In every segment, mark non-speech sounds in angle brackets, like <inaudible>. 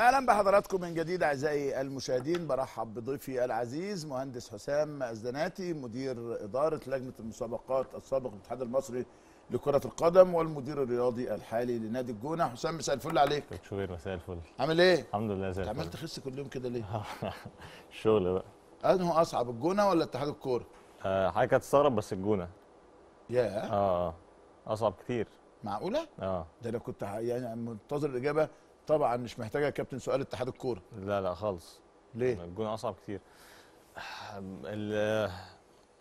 اهلا بحضراتكم من جديد اعزائي المشاهدين برحب بضيفي العزيز مهندس حسام الزناتي مدير اداره لجنه المسابقات السابق الاتحاد المصري لكرة القدم والمدير الرياضي الحالي لنادي الجونة حسام مساء الفل عليك شكرا مساء الفل عامل ايه؟ الحمد لله زي الفل عملت خس كل يوم كده ليه؟ الشغل <laughs> بقى انه اصعب الجونة ولا اتحاد الكورة؟ آه حاجة تستغرب بس الجونة يا آه،, اه اه اصعب كتير معقولة؟ اه ده انا كنت يعني منتظر الاجابة طبعا مش محتاجه يا كابتن سؤال اتحاد الكوره لا لا خالص ليه الجون اصعب كتير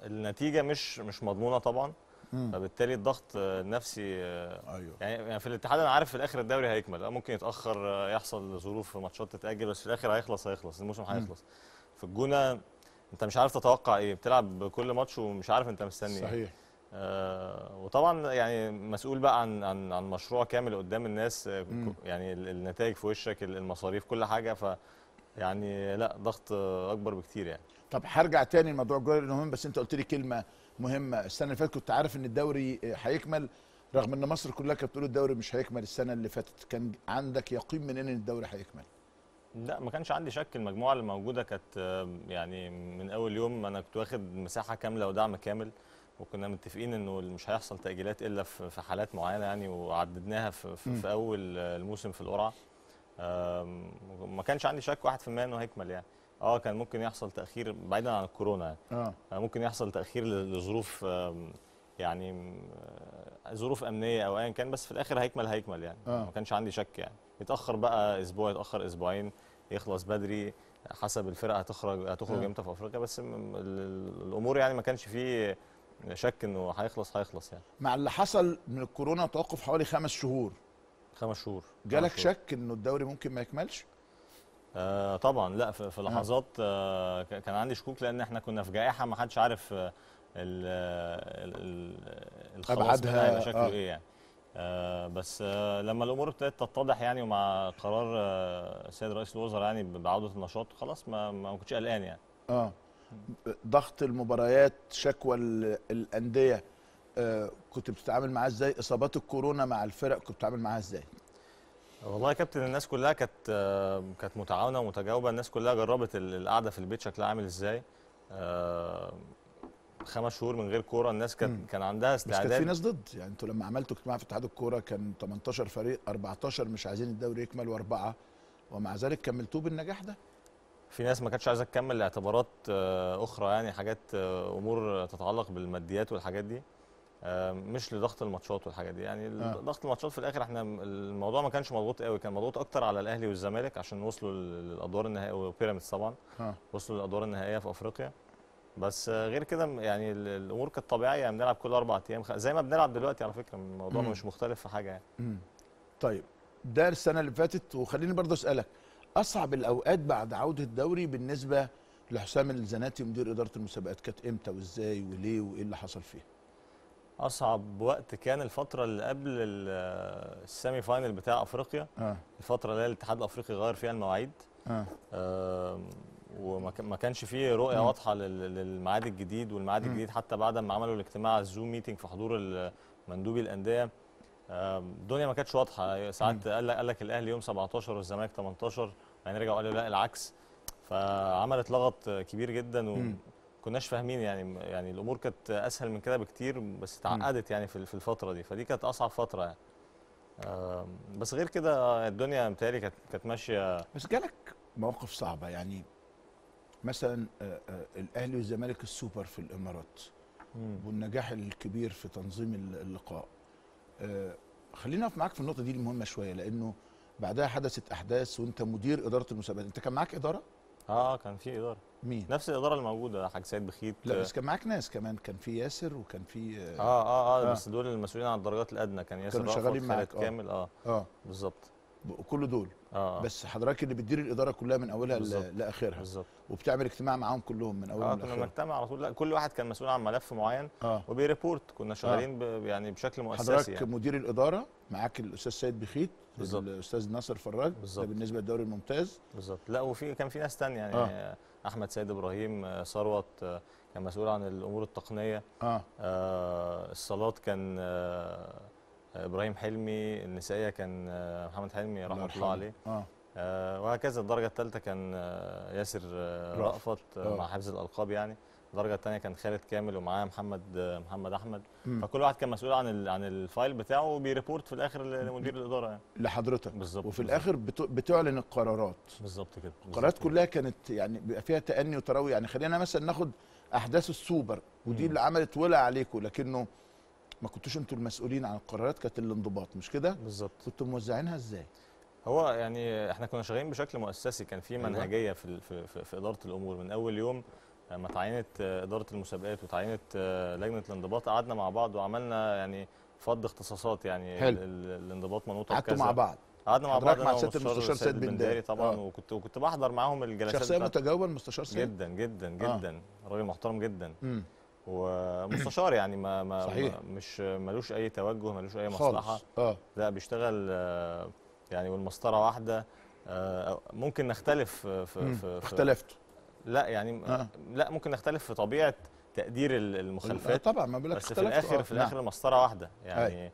النتيجه مش مش مضمونه طبعا مم. فبالتالي الضغط النفسي ايوه يعني, يعني في الاتحاد انا عارف في الاخر الدوري هيكمل آه، ممكن يتاخر آه، يحصل ظروف ماتشات تتاجل بس في الاخر هيخلص هيخلص الموسم هيخلص في الجونه انت مش عارف تتوقع ايه بتلعب كل ماتش ومش عارف انت مستني إيه. صحيح ايه آه، وطبعا يعني مسؤول بقى عن عن عن مشروع كامل قدام الناس آه، يعني النتائج في وشك المصاريف كل حاجه ف يعني لا ضغط اكبر بكتير يعني طب هرجع تاني لموضوع الجولة المهم بس انت قلت لي كلمه مهمه السنه اللي فاتت كنت عارف ان الدوري آه، هيكمل رغم ان مصر كلها كانت بتقول الدوري مش هيكمل السنه اللي فاتت كان عندك يقين من ان الدوري هيكمل لا ما كانش عندي شك المجموعه اللي موجوده كانت يعني من اول يوم انا كنت واخد مساحه كامله ودعم كامل وكنا متفقين انه مش هيحصل تاجيلات الا في حالات معينه يعني وعددناها في, في, في اول الموسم في القرعه ما كانش عندي شك 1% انه هيكمل يعني اه كان ممكن يحصل تاخير بعيدا عن الكورونا يعني آه. آه، ممكن يحصل تاخير لظروف يعني ظروف امنيه او ايا كان بس في الاخر هيكمل هيكمل يعني آه. ما كانش عندي شك يعني يتاخر بقى اسبوع يتاخر اسبوعين يخلص بدري حسب الفرقه هتخرج هتخرج آه. امتى آه. في افريقيا بس الامور يعني ما كانش فيه شك انه هيخلص هيخلص يعني مع اللي حصل من الكورونا توقف حوالي خمس شهور خمس شهور جالك خمس شهور. شك انه الدوري ممكن ما يكملش؟ آه طبعا لا في نعم. لحظات آه كان عندي شكوك لان احنا كنا في جائحه ما حدش عارف آه، ال ال الخلاص شكله آه. ايه يعني آه بس آه لما الامور ابتدت تتضح يعني ومع قرار آه، السيد آه رئيس الوزراء يعني بعوده النشاط خلاص ما ما كنتش قلقان يعني اه ضغط المباريات شكوى الانديه آه، كنت بتتعامل معاه ازاي اصابات الكورونا مع الفرق كنت بتتعامل معاها ازاي والله يا كابتن الناس كلها كانت آه، كانت متعاونه ومتجاوبه الناس كلها جربت القعده في البيت شكلها عامل ازاي آه، خمس شهور من غير كوره الناس كانت كان عندها استعداد بس كان في ناس ضد يعني انتوا لما عملتوا اجتماع في اتحاد الكوره كان 18 فريق 14 مش عايزين الدوري يكمل واربعه ومع ذلك كملتوه بالنجاح ده في ناس ما كانتش عايزه تكمل لاعتبارات آه، اخرى يعني حاجات آه، امور تتعلق بالماديات والحاجات دي آه، مش لضغط الماتشات والحاجات دي يعني آه. ضغط الماتشات في الاخر احنا الموضوع ما كانش مضغوط قوي كان مضغوط اكتر على الاهلي والزمالك عشان وصلوا للادوار النهائيه وبيراميدز طبعا آه. وصلوا للادوار النهائيه في افريقيا بس غير كده يعني الامور كانت طبيعيه يعني بنلعب كل اربع ايام زي ما بنلعب دلوقتي على فكره الموضوع مش مختلف في حاجه يعني طيب ده السنه اللي فاتت وخليني برضه اسالك اصعب الاوقات بعد عوده الدوري بالنسبه لحسام الزناتي مدير اداره المسابقات كانت امتى وازاي وليه وايه اللي حصل فيها اصعب وقت كان الفتره اللي قبل السيمي فاينل بتاع افريقيا آه. الفتره اللي الاتحاد الافريقي غير فيها المواعيد آه. آه وما كانش فيه رؤيه واضحه للميعاد الجديد والميعاد الجديد حتى بعد ما عملوا الاجتماع الزوم ميتنج في حضور مندوبي الانديه الدنيا ما كانتش واضحه ساعات قال لك الاهلي يوم 17 والزمالك 18 بعدين رجعوا قالوا لا العكس فعملت لغط كبير جدا وكناش فاهمين يعني يعني الامور كانت اسهل من كده بكتير بس اتعقدت يعني في الفتره دي فدي كانت اصعب فتره يعني. بس غير كده الدنيا متهيألي كانت كانت ماشيه بس جالك مواقف صعبه يعني مثلا آه، آه، الاهلي والزمالك السوبر في الامارات والنجاح الكبير في تنظيم اللقاء آه، خلينا اقف معاك في النقطه دي المهمه شويه لانه بعدها حدثت احداث وانت مدير اداره المسابقات انت كان معاك اداره اه كان في اداره مين نفس الاداره اللي موجوده حاج سيد بخيت لا بس كان معاك ناس كمان كان في ياسر وكان في آه, اه اه اه, اه بس دول المسؤولين عن الدرجات الادنى كان ياسر كانوا شغالين معاك آه. كامل اه اه بالظبط كل دول آه. بس حضرتك اللي بتدير الاداره كلها من اولها لاخرها بالظبط وبتعمل اجتماع معاهم كلهم من اولها آه كنا مجتمع على طول لا كل واحد كان مسؤول عن ملف معين آه. وبيريبورت كنا شغالين آه. يعني بشكل مؤسسي حضرتك يعني. مدير الاداره معاك الاستاذ سيد بخيت بالظبط الاستاذ ناصر فراج بالظبط بالنسبه للدوري الممتاز بالظبط لا وفي كان في ناس ثانيه يعني آه. احمد سيد ابراهيم آه، ثروت آه، كان مسؤول عن الامور التقنيه آه. آه الصالات كان آه ابراهيم حلمي النسائيه كان آه، محمد حلمي رحمه الله عليه آه. آه وهكذا الدرجه الثالثه كان آه، ياسر رأفت مع حفظ الالقاب يعني الدرجه الثانيه كان خالد كامل ومعاه محمد محمد احمد مم. فكل واحد كان مسؤول عن عن الفايل بتاعه وبيريبورت في الاخر لمدير الاداره يعني. لحضرتك بالظبط وفي بالزبط. الاخر بتعلن القرارات بالظبط كده القرارات كلها كانت يعني بيبقى فيها تاني وتروي يعني خلينا مثلا ناخد احداث السوبر ودي مم. اللي عملت ولا عليكم لكنه ما كنتوش انتوا المسؤولين عن القرارات كانت الانضباط مش كده بالظبط كنتوا موزعينها ازاي هو يعني احنا كنا شغالين بشكل مؤسسي كان في أيوة. منهجيه في, في في, في اداره الامور من اول يوم ما تعينت اداره المسابقات وتعينت لجنه الانضباط قعدنا مع بعض وعملنا يعني فض اختصاصات يعني حلو. الانضباط منوطه قعدتوا مع بعض قعدنا مع بعض مع سياده المستشار سيد بنداري طبعا آه. وكنت وكنت بحضر معاهم الجلسات شخصيه متجاوبه المستشار سيد جدا جدا آه. جدا آه. راجل محترم جدا مم. ومستشار يعني ما, ما صحيح. مش ملوش اي توجه ملوش اي مصلحه آه. لا بيشتغل آه، يعني والمسطره واحده آه، ممكن نختلف في, في اختلفت لا يعني آه. لا ممكن نختلف في طبيعه تقدير المخالفات آه، طبعا ما بقولك بس في الاخر آه. في الاخر نعم. المسطره واحده يعني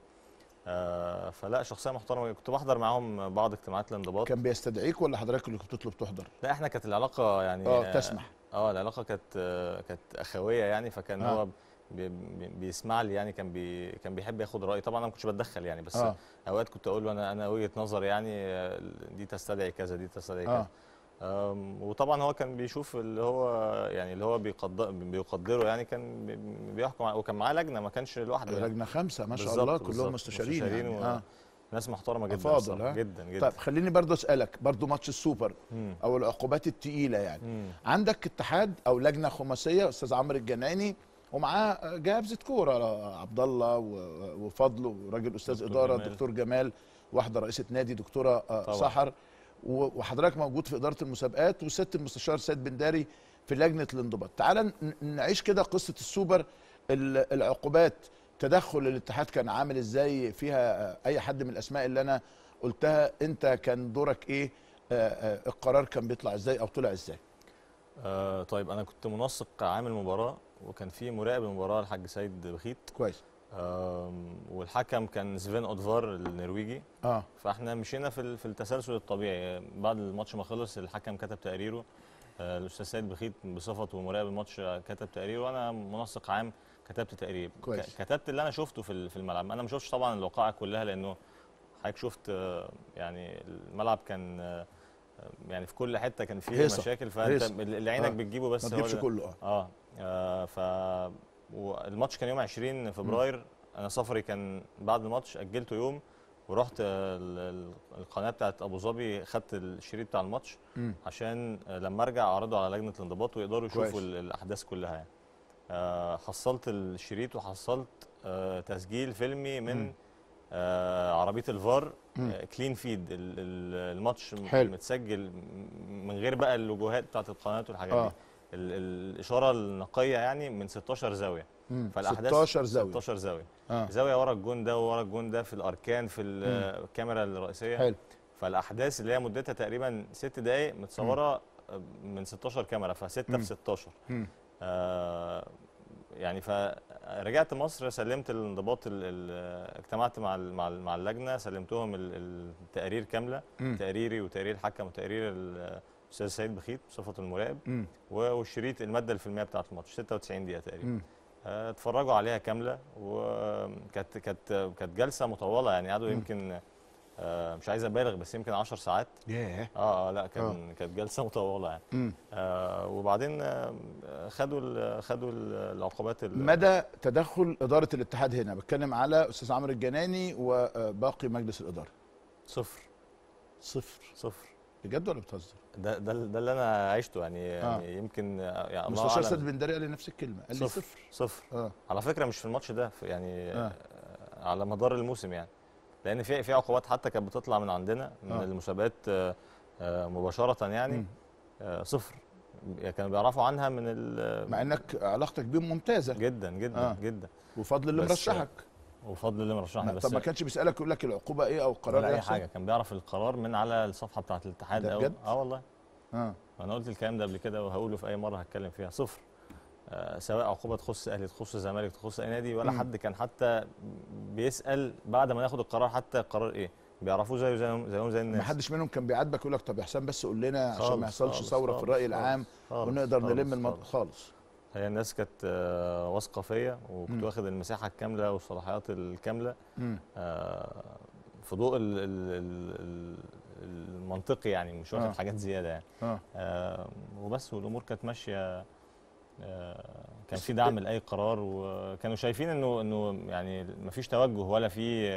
آه فلا شخصيه محترمه كنت بحضر معاهم بعض اجتماعات الانضباط كان بيستدعيك ولا حضرتك اللي كنت بتطلب تحضر لا احنا كانت العلاقه يعني اه تسمح اه العلاقه كانت كانت اخويه يعني فكان آه. هو بيسمع لي يعني كان بي كان بيحب ياخد رايي طبعا انا ما كنتش بتدخل يعني بس آه. اوقات كنت اقول له انا انا وجهه نظري يعني دي تستدعي كذا دي تستدعي كذا آه. وطبعا هو كان بيشوف اللي هو يعني اللي هو بيقدر بيقدره يعني كان بيحكم وكان معاه لجنه ما كانش لوحده يعني. لجنه خمسه ما شاء الله كلهم مستشارين, مستشارين يعني. و... آه. ناس محترمه جدا أفاضل جدا جدا طيب خليني برضه اسالك برضه ماتش السوبر مم. او العقوبات الثقيله يعني مم. عندك اتحاد او لجنه خماسيه استاذ عمرو الجناني ومعاه جابزه كوره عبد الله وفضله راجل استاذ اداره جمال. دكتور جمال واحده رئيسه نادي دكتوره آه، طبعا. سحر وحضرتك موجود في اداره المسابقات وست المستشار سيد بنداري في لجنه الانضباط تعال نعيش كده قصه السوبر العقوبات تدخل الاتحاد كان عامل ازاي فيها اي حد من الاسماء اللي انا قلتها انت كان دورك ايه آه، آه، القرار كان بيطلع ازاي او طلع ازاي آه طيب انا كنت منسق عامل مباراه وكان في مراقب المباراه الحاج سيد بخيت كويس آه والحكم كان سفين اودفار النرويجي اه فاحنا مشينا في في التسلسل الطبيعي بعد الماتش ما خلص الحكم كتب تقريره آه الاستاذ سيد بخيت بصفته مراقب الماتش كتب تقريره وانا منسق عام كتبت تقريب كويس. كتبت اللي انا شفته في الملعب انا ما شفتش طبعا الوقائع كلها لانه حضرتك شفت آه، يعني الملعب كان آه، يعني في كل حته كان فيه هيصة. مشاكل فانت اللي عينك آه. بتجيبه بس ما تجيبش كله اه اه, آه ف والماتش كان يوم 20 فبراير انا سفري كان بعد الماتش اجلته يوم ورحت القناه بتاعت ابو ظبي خدت الشريط بتاع الماتش م. عشان آه، لما ارجع اعرضه على لجنه الانضباط ويقدروا يشوفوا كويس. الاحداث كلها يعني آه، حصلت الشريط وحصلت آه، تسجيل فيلمي من آه، عربيه الفار كلين فيد الماتش متسجل من غير بقى اللوجوهات بتاعت القنوات والحاجات آه. دي الاشاره النقيه يعني من 16 زاويه فالاحداث 16 زاويه 16 زاويه آه. زاويه ورا الجون ده وورا الجون ده في الاركان في الكاميرا الرئيسيه حلو فالاحداث اللي هي مدتها تقريبا ست دقائق متصوره مم. من 16 كاميرا فسته في 16 مم. آه، يعني فرجعت مصر سلمت الانضباط اجتمعت مع مع مع اللجنه سلمتهم التقارير كامله م. تقريري وتقرير الحكم وتقرير الاستاذ سعيد بخيت بصفه المراقب والشريط الماده الفيلميه بتاعه الماتش 96 دقيقه تقريبا آه، اتفرجوا عليها كامله وكانت كانت كانت جلسه مطوله يعني قعدوا يمكن آه، مش عايز ابالغ بس يمكن 10 ساعات yeah. اه اه لا كان oh. كانت جلسه مطوله يعني mm. آه وبعدين آه، خدوا الـ خدوا الـ العقوبات الـ مدى تدخل اداره الاتحاد هنا بتكلم على استاذ عمرو الجناني وباقي مجلس الاداره صفر صفر صفر بجد ولا بتهزر؟ ده ده ده اللي انا عشته يعني, آه. يعني يمكن يعني مستشار سيد بندري قال لي نفس الكلمه قال لي صفر صفر, صفر. آه. على فكره مش في الماتش ده يعني آه. على مدار الموسم يعني لان في في عقوبات حتى كانت بتطلع من عندنا من آه. المسابقات آه، آه، مباشره يعني آه، صفر كانوا بيعرفوا عنها من مع انك علاقتك بيهم ممتازه جدا جدا آه. جدا وفضل اللي مرشحك وفضل اللي مرشحنا بس طب ما كانش بيسالك يقول لك العقوبه ايه او القرار ولا اي حاجه كان بيعرف القرار من على الصفحه بتاعت الاتحاد بجد؟ اه والله اه انا قلت الكلام ده قبل كده وهقوله في اي مره هتكلم فيها صفر آه، سواء عقوبه تخص اهلي تخص الزمالك تخص اي نادي ولا م. حد كان حتى بيسال بعد ما ناخد القرار حتى القرار ايه بيعرفوه زيه زيهم زيهم زي الناس محدش منهم كان بيعاتبك يقول لك طب يا حسام بس قول لنا عشان ما يحصلش ثوره في الراي العام خالص ونقدر خالص نلم المط... خالص, خالص هي الناس كانت آه، واثقه فيا وكنت واخد المساحه الكامله والصلاحيات الكامله آه، في ضوء المنطقي يعني مش واخد حاجات زياده يعني آه وبس والامور كانت ماشيه آه، كان في دعم إيه؟ لاي قرار وكانوا شايفين انه انه يعني ما فيش توجه ولا في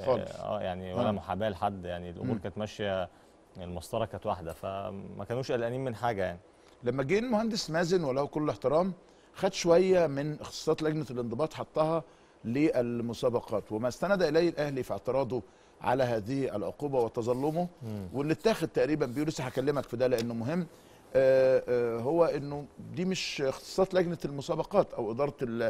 آه،, اه يعني آه. ولا محاباه لحد يعني الامور كانت ماشيه المسطره كانت واحده فما كانوش قلقانين من حاجه يعني لما جه المهندس مازن وله كل احترام خد شويه من اختصاصات لجنه الانضباط حطها للمسابقات وما استند اليه الاهلي في اعتراضه على هذه العقوبه وتظلمه واللي اتاخد تقريبا بيقول لسه هكلمك في ده لانه مهم آه، آه، هو انه دي مش اختصاص لجنه المسابقات او اداره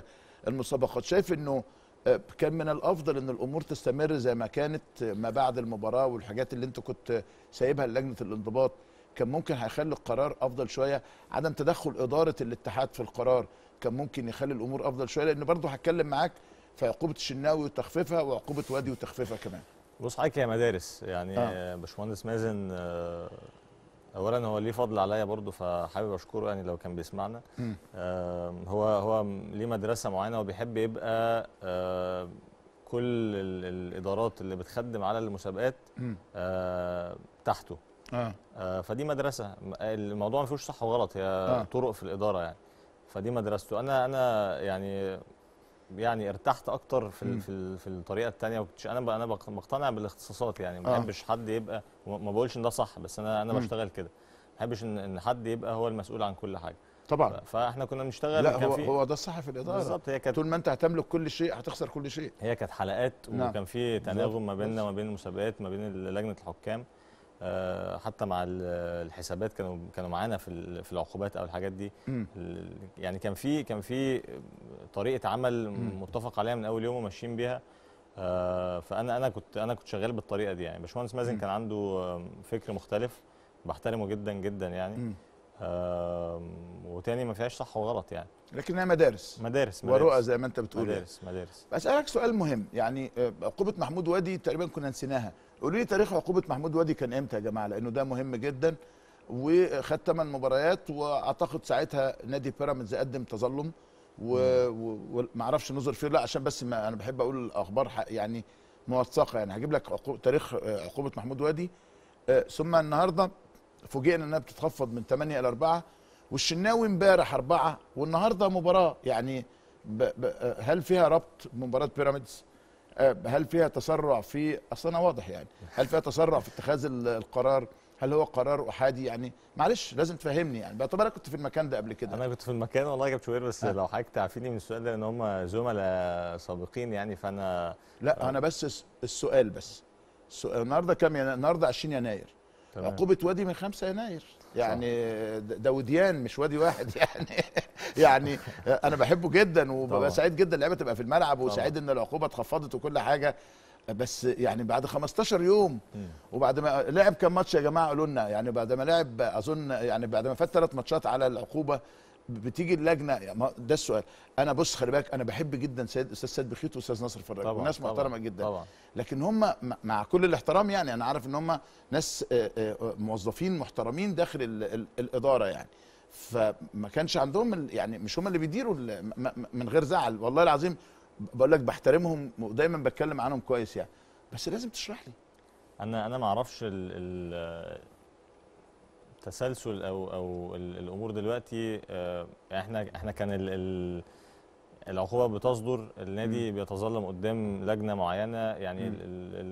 المسابقات شايف انه آه، كان من الافضل ان الامور تستمر زي ما كانت ما بعد المباراه والحاجات اللي انت كنت سايبها لجنه الانضباط كان ممكن هيخلي القرار افضل شويه عدم تدخل اداره الاتحاد في القرار كان ممكن يخلي الامور افضل شويه لان برضه هتكلم معاك في عقوبه الشناوي وتخفيفها وعقوبه وادي وتخفيفها كمان بص حضرتك يا مدارس يعني آه. باشمهندس مازن اولا هو ليه فضل عليا برضو فحابب اشكره يعني لو كان بيسمعنا آه هو هو ليه مدرسه معينه وبيحب يبقى آه كل الادارات اللي بتخدم على المسابقات آه تحته آه. آه فدي مدرسه الموضوع ما فيهوش صح وغلط هي آه. طرق في الاداره يعني فدي مدرسته انا انا يعني يعني ارتحت اكتر في م. في, في الطريقه الثانيه انا انا بقتنع بالاختصاصات يعني ما آه. بحبش حد يبقى ما بقولش ان ده صح بس انا انا بشتغل كده ما بحبش ان حد يبقى هو المسؤول عن كل حاجه طبعا فاحنا كنا بنشتغل لا هو, هو ده الصح في الاداره بالظبط هي كانت طول ما انت هتملك كل شيء هتخسر كل شيء هي كانت حلقات نعم. وكان في تناغم ما بيننا وما بين المسابقات ما بين لجنه الحكام آه، حتى مع الحسابات كانوا كانوا معانا في في العقوبات او الحاجات دي يعني كان في كان في طريقه عمل متفق عليها من اول يوم وماشيين بيها آه، فانا انا كنت انا كنت شغال بالطريقه دي يعني باشمهندس مازن كان عنده فكر مختلف بحترمه جدا جدا يعني وتاني ما فيهاش صح وغلط يعني لكنها مدارس مدارس, مدارس ورؤى زي ما انت بتقول يعني. مدارس مدارس اسالك سؤال مهم يعني عقوبه آه، محمود وادي تقريبا كنا نسيناها قولوا لي تاريخ عقوبه محمود وادي كان امتى يا جماعه لانه ده مهم جدا وخد ثمان مباريات واعتقد ساعتها نادي بيراميدز قدم تظلم ومعرفش و... نظر فيه لا عشان بس ما انا بحب اقول الاخبار يعني موثقه يعني هجيب لك عقو... تاريخ آه، عقوبه محمود وادي آه، ثم النهارده فوجئنا انها بتتخفض من 8 الى 4 والشناوي امبارح 4 والنهارده مباراه يعني ب... ب... آه، هل فيها ربط مباراه بيراميدز آه، هل فيها تسرع في اصل انا واضح يعني هل فيها تسرع في اتخاذ القرار هل هو قرار احادي يعني معلش لازم تفهمني يعني طب انا كنت في المكان ده قبل كده انا كنت في المكان والله يا كابتن بس أه. لو حضرتك تعفيني من السؤال ده لان هم زملاء سابقين يعني فانا لا أه. انا بس السؤال بس السؤال النهارده كام يناير النهارده 20 يناير عقوبه وادي من 5 يناير يعني ده وديان مش وادي واحد <laughs> يعني يعني انا بحبه جدا وببقى سعيد جدا اللعيبه تبقى في الملعب وسعيد ان العقوبه اتخفضت وكل حاجه بس يعني بعد 15 يوم وبعد ما لعب كام ماتش يا جماعه قولوا لنا يعني بعد ما لعب اظن يعني بعد ما فات ثلاث ماتشات على العقوبه بتيجي اللجنه ده السؤال انا بص خلي بالك انا بحب جدا سيد استاذ سيد بخيت واستاذ ناصر فراج ناس محترمه جدا طبعا. لكن هم مع كل الاحترام يعني انا عارف ان هم ناس آه، آه، موظفين محترمين داخل الاداره يعني فما كانش عندهم يعني مش هم اللي بيديروا من غير زعل والله العظيم بقول لك بحترمهم ودايما بتكلم عنهم كويس يعني بس لازم تشرح لي انا انا ما اعرفش تسلسل او او الامور دلوقتي آه، احنا احنا كان العقوبه بتصدر النادي م. بيتظلم قدام لجنه معينه يعني ال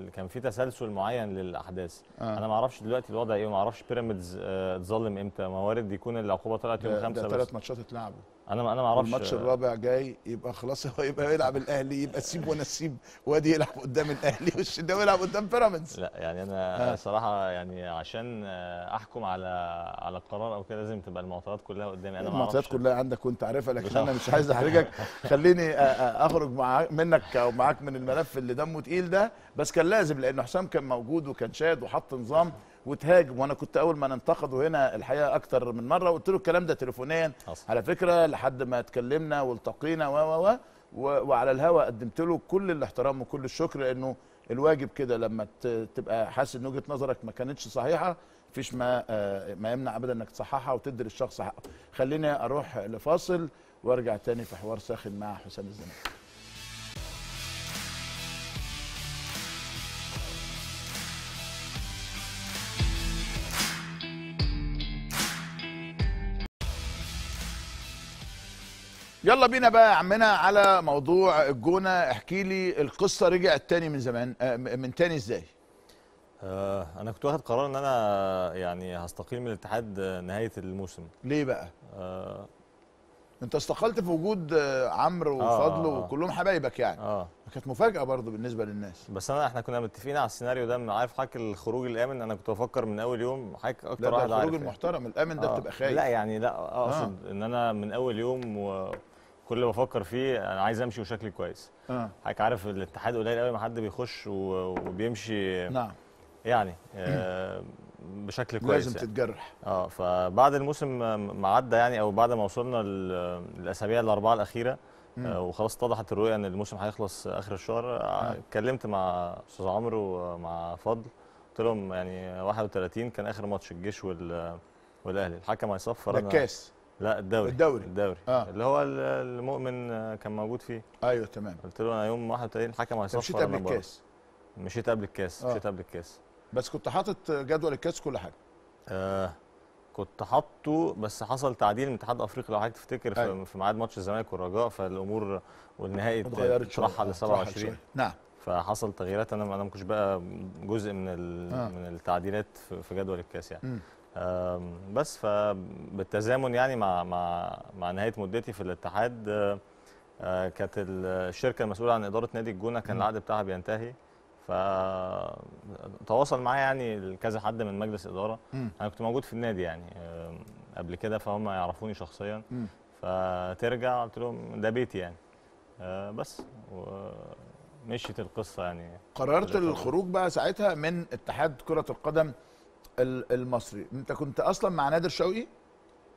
ال كان في تسلسل معين للاحداث آه. انا ما اعرفش دلوقتي الوضع ايه وما اعرفش بيراميدز آه، اتظلم امتى ما وارد يكون العقوبه طلعت يوم خمسة بس ثلاث ماتشات اتلعبوا انا انا ما اعرفش الماتش الرابع جاي يبقى خلاص هو يبقى يلعب الاهلي يبقى سيب وانا سيب وادي يلعب قدام الاهلي والشناوي يلعب قدام بيراميدز لا يعني انا آه. صراحه يعني عشان آه، احكم على على القرار او كده لازم تبقى المعطيات كلها قدامي انا المعطيات كلها عندك وانت عارفها لكن انا مش عايز احرجك <laughs> خليني اخرج مع منك او معاك من الملف اللي دمه تقيل ده بس كان لازم لان حسام كان موجود وكان شاد وحط نظام وتهاجم وانا كنت اول ما ننتقده هنا الحقيقه اكتر من مره وقلت له الكلام ده تليفونيا على فكره لحد ما اتكلمنا والتقينا و و وعلى الهواء قدمت له كل الاحترام وكل الشكر لانه الواجب كده لما تبقى حاسس ان وجهه نظرك ما كانتش صحيحه مفيش ما آه، ما يمنع ابدا انك تصححها وتدي للشخص حقه خليني اروح لفاصل وارجع تاني في حوار ساخن مع حسام الزناتي يلا بينا بقى يا عمنا على موضوع الجونه احكي لي القصه رجعت تاني من زمان آه، من تاني ازاي آه، انا كنت واخد قرار ان انا يعني هستقيل من الاتحاد آه، نهايه الموسم ليه بقى انت استقلت في وجود آه، عمرو آه، وفضل آه،, آه وكلهم حبايبك يعني اه كانت مفاجاه برضه بالنسبه للناس بس انا احنا كنا متفقين على السيناريو ده عارف حضرتك الخروج الامن انا كنت بفكر من اول يوم حضرتك اكتر واحد عارف الخروج يعني. المحترم يعني. الامن ده آه بتبقى خايف لا يعني لا اقصد آه. ان انا من اول يوم وكل اللي بفكر فيه انا عايز امشي وشكلي كويس آه. حضرتك عارف الاتحاد قليل قوي ما حد بيخش وبيمشي نعم يعني <clears throat> آه بشكل كويس لازم يعني. تتجرح اه فبعد الموسم ما عدى يعني او بعد ما وصلنا الاسابيع الاربعه الاخيره آه وخلاص اتضحت الرؤيه ان الموسم هيخلص اخر الشهر آه، اتكلمت مع استاذ عمرو ومع فضل قلت لهم يعني 31 كان اخر ماتش الجيش وال والاهلي الحكم هيصفر ده الكاس لا الدوري الدوري الدوري آه. اللي هو المؤمن كان موجود فيه ايوه تمام قلت له انا يوم 31 الحكم هيصفر مشيت قبل الكاس مشيت آه. قبل الكاس آه. مشيت قبل الكاس بس كنت حاطط جدول الكاس كل حاجه آه كنت حاطه بس حصل تعديل من اتحاد افريقيا لو حضرتك تفتكر أيوة. في ميعاد ماتش الزمالك والرجاء فالامور والنهائي شويه ل 27 اه، نعم فحصل تغييرات انا انا ما كنتش بقى جزء من آه. من التعديلات في جدول الكاس يعني م. بس فبالتزامن يعني مع مع مع نهايه مدتي في الاتحاد آه، آه، كانت الشركه المسؤوله عن اداره نادي الجونه كان العقد بتاعها بينتهي فتواصل معايا يعني كذا حد من مجلس اداره مم. انا كنت موجود في النادي يعني قبل كده فهم يعرفوني شخصيا مم. فترجع قلت لهم ده بيتي يعني آه، بس ومشيت القصه يعني قررت الخروج بقى ساعتها من اتحاد كره القدم المصري انت كنت اصلا مع نادر شوقي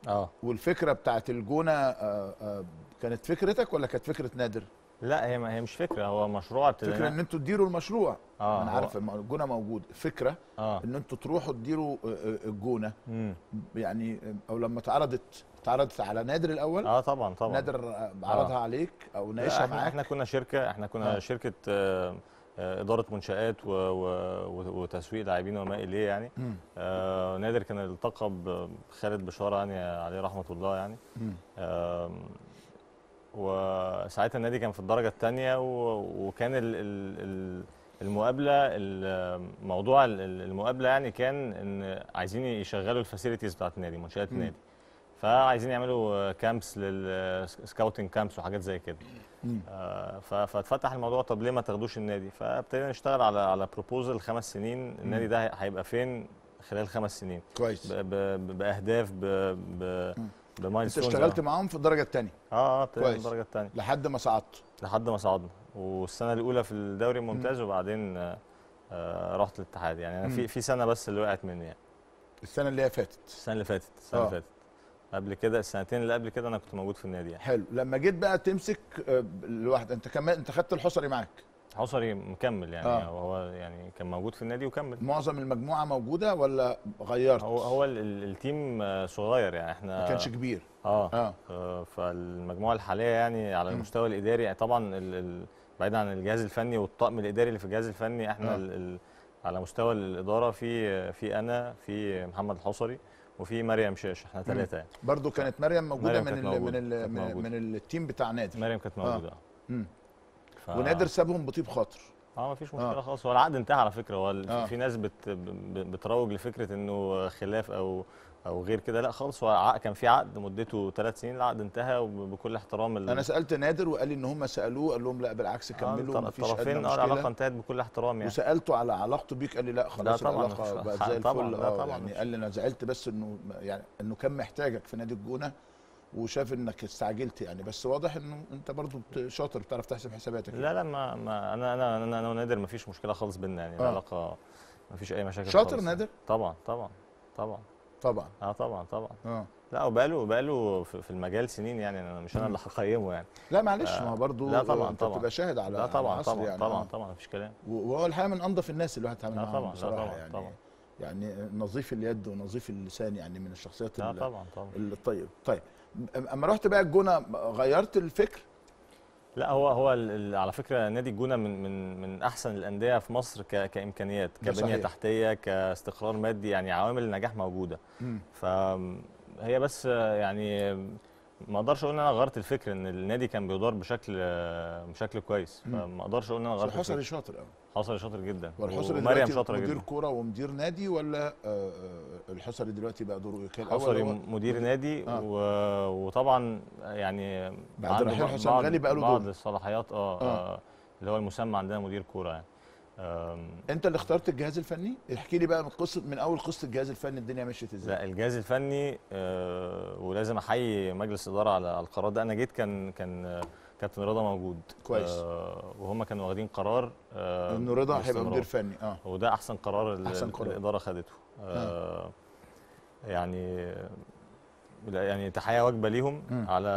اه والفكره بتاعت الجونه آه، آه، كانت فكرتك ولا كانت فكره نادر لا هي ما هي مش فكره هو مشروع فكره ان انتوا تديروا المشروع آه انا عارف الجونه موجود فكره آه ان انتوا تروحوا تديروا آه، آه، الجونه مم. يعني او لما اتعرضت اتعرضت على نادر الاول اه طبعا طبعا نادر آه. عرضها آه. عليك او ناقشها معاك احنا كنا شركه احنا كنا آه. شركه آه اداره منشات و... و... وتسويق لاعبين وما اليه يعني آه نادر كان التقى بخالد بشاره يعني عليه رحمه الله يعني آه وساعتها النادي كان في الدرجه الثانيه وكان المقابله موضوع المقابله يعني كان ان عايزين يشغلوا الفاسيلتيز بتاعت النادي منشات النادي فعايزين يعملوا كامبس للسكاوتنج كامبس وحاجات زي كده آه، فاتفتح الموضوع طب ليه ما تاخدوش النادي فابتدينا نشتغل على على بروبوزل خمس سنين النادي ده هيبقى فين خلال خمس سنين كويس باهداف ب ب انت اشتغلت معاهم في الدرجه الثانيه اه اه في الدرجه الثانيه لحد ما صعدت لحد ما صعدنا والسنه الاولى في الدوري الممتاز وبعدين آه،, آه رحت الاتحاد يعني انا في في سنه بس اللي وقعت مني يعني السنه اللي هي فاتت السنه اللي فاتت السنه آه. اللي فاتت قبل كده السنتين اللي قبل كده انا كنت موجود في النادي يعني حلو لما جيت بقى تمسك آه، الواحد انت كمان انت خدت الحصري معاك حصري مكمل يعني آه. هو يعني كان موجود في النادي وكمل معظم المجموعه موجوده ولا غيرت هو هو التيم صغير يعني احنا ما كانش كبير اه, آه. آه، فالمجموعه الحاليه يعني على المستوى الاداري يعني طبعا بعيد عن الجهاز الفني والطقم الاداري اللي في الجهاز الفني احنا آه. على مستوى الاداره في في انا في محمد الحصري وفي مريم شاش احنا ثلاثه يعني برضه كانت مريم موجوده مريم من كانت موجود. من من, موجودة. من التيم بتاع نادي مريم كانت آه. موجوده آه. ف... ونادر سابهم بطيب خاطر اه ما فيش آه. مشكله آه. خالص هو العقد انتهى على فكره هو آه. في ناس بت... بتروج لفكره انه خلاف او او غير كده لا خالص هو كان في عقد مدته ثلاث سنين العقد انتهى وبكل احترام انا سالت نادر وقال لي ان هم سالوه قال لهم لا بالعكس آه، كملوا آه مفيش الطرفين اه العلاقه انتهت بكل احترام يعني وسالته على علاقته بيك قال لي لا خلاص لا العلاقه بقت <laughs> زي الفل اه يعني قال لي انا زعلت بس انه يعني انه كان محتاجك في نادي الجونه وشاف انك استعجلت يعني بس واضح انه انت برضو شاطر بتعرف تحسب حساباتك يعني. لا لا ما, ما انا انا انا, أنا ونادر ما فيش مشكله خالص بينا يعني آه. العلاقه ما فيش اي مشاكل شاطر خالص. نادر طبعا طبعا طبعا طبعا اه طبعا طبعا اه لا وبقاله بقاله في المجال سنين يعني انا مش انا اللي هقيمه يعني لا معلش آه ما برضه لا طبعا انت طبعا بتبقى شاهد على لا طبعا على طبعا يعني طبعا طبعا مفيش كلام وهو الحقيقه من انظف الناس اللي الواحد اتعامل معاهم طبعا بصراحه طبعا يعني طبعا يعني نظيف اليد ونظيف اللسان يعني من الشخصيات لا طبعا طبعا الطيب طيب اما رحت بقى الجونه غيرت الفكر لا هو هو على فكره نادي الجونه من من من احسن الانديه في مصر كامكانيات كبنيه تحتيه كاستقرار مادي يعني عوامل النجاح موجوده فهي بس يعني ما اقدرش اقول ان انا غيرت الفكر ان النادي كان بيدار بشكل بشكل كويس فما اقدرش اقول ان انا غيرت حصري شاطر قوي حصري شاطر جدا ومريم شاطره جدا مدير كوره ومدير نادي ولا آه، آه، الحصري دلوقتي بقى دوره كان حصري مدير نادي آه. وطبعا يعني بعد رحيل حسام غالي بقى له بعض الصلاحيات آه, آه. آه. اللي هو المسمى عندنا مدير كوره يعني انت اللي اخترت الجهاز الفني احكي لي بقى من قصه من اول قصه الجهاز الفني الدنيا مشيت ازاي لا الجهاز الفني آه ولازم احيي مجلس الاداره على القرار ده انا جيت كان كان آه، كابتن رضا موجود كويس آه وهم كانوا واخدين قرار آه انه رضا هيبقى مدير فني اه وده احسن قرار, أحسن قرار. الاداره خدته آه يعني آه، يعني تحيه واجبه ليهم على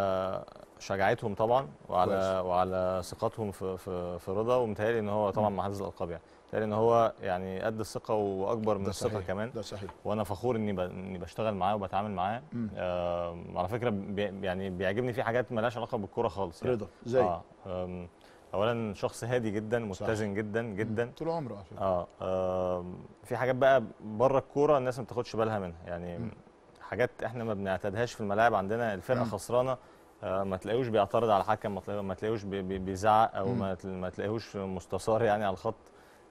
شجاعتهم طبعا وعلى كويس. وعلى ثقتهم في في, في رضا ومتهيألي ان هو طبعا محدث الالقاب يعني متهيألي ان هو يعني قد الثقه واكبر من الثقه كمان ده صحيح وانا فخور اني اني بشتغل معاه وبتعامل معاه آه على فكره بي يعني بيعجبني فيه حاجات مالهاش علاقه بالكوره خالص يعني. رضا زي آه اولا شخص هادي جدا متزن جدا جدا طول عمره آه, اه في حاجات بقى بره الكوره الناس ما بتاخدش بالها منها يعني م. حاجات احنا ما بنعتادهاش في الملاعب عندنا الفرقه خسرانه آه، ما تلاقيهوش بيعترض على الحكم ما تلاقيهوش بيزعق او ما تلاقيهوش مستصار يعني على الخط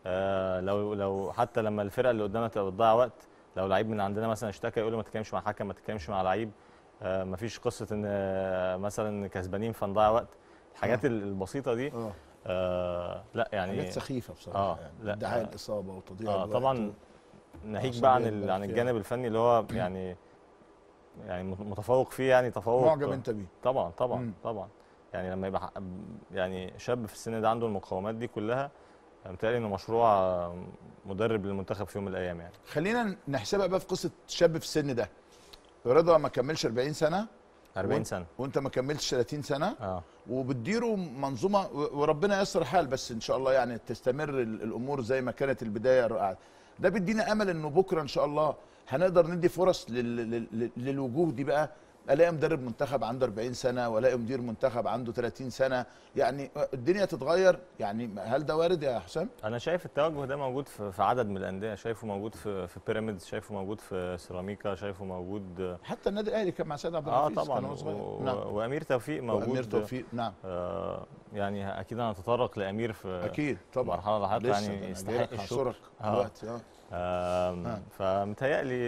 آه، لو لو حتى لما الفرقه اللي قدامها تبقى بتضيع وقت لو لعيب من عندنا مثلا اشتكى يقول له ما تتكلمش مع الحكم ما تتكلمش مع لعيب آه، ما فيش قصه ان مثلا كسبانين فنضيع وقت الحاجات البسيطه دي آه لا يعني حاجات سخيفه بصراحه آه يعني ادعاء الاصابه وتضييع آه طبعا ناهيك بقى عن عن الجانب الفني اللي هو <clears throat> يعني يعني متفوق فيه يعني تفوق معجب انت بيه طبعا طبعا مم. طبعا يعني لما يبقى يعني شاب في السن ده عنده المقومات دي كلها متهيألي انه مشروع مدرب للمنتخب في يوم من الايام يعني خلينا نحسبها بقى في قصه شاب في السن ده رضا ما كملش 40 سنه 40 سنه وانت ما كملتش 30 سنه اه وبتديروا منظومه وربنا ييسر حال بس ان شاء الله يعني تستمر الامور زي ما كانت البدايه الرائعه ده بيدينا امل انه بكره ان شاء الله هنقدر ندي فرص للوجوه دي بقى الاقي مدرب منتخب عنده 40 سنه والاقي مدير منتخب عنده 30 سنه يعني الدنيا تتغير يعني هل ده وارد يا حسام انا شايف التوجه ده موجود في عدد من الانديه شايفه موجود في في بيراميدز شايفه موجود في سيراميكا شايفه موجود حتى النادي الاهلي كان مع سيد عبد الرحمن اه طبعا كان صغير و... نعم. وامير توفيق موجود وامير توفيق نعم آه يعني اكيد هنتطرق لامير في اكيد طبعا مرحله لاحقه يعني يستحق الشكر آه. دلوقتي اه فمتهيألي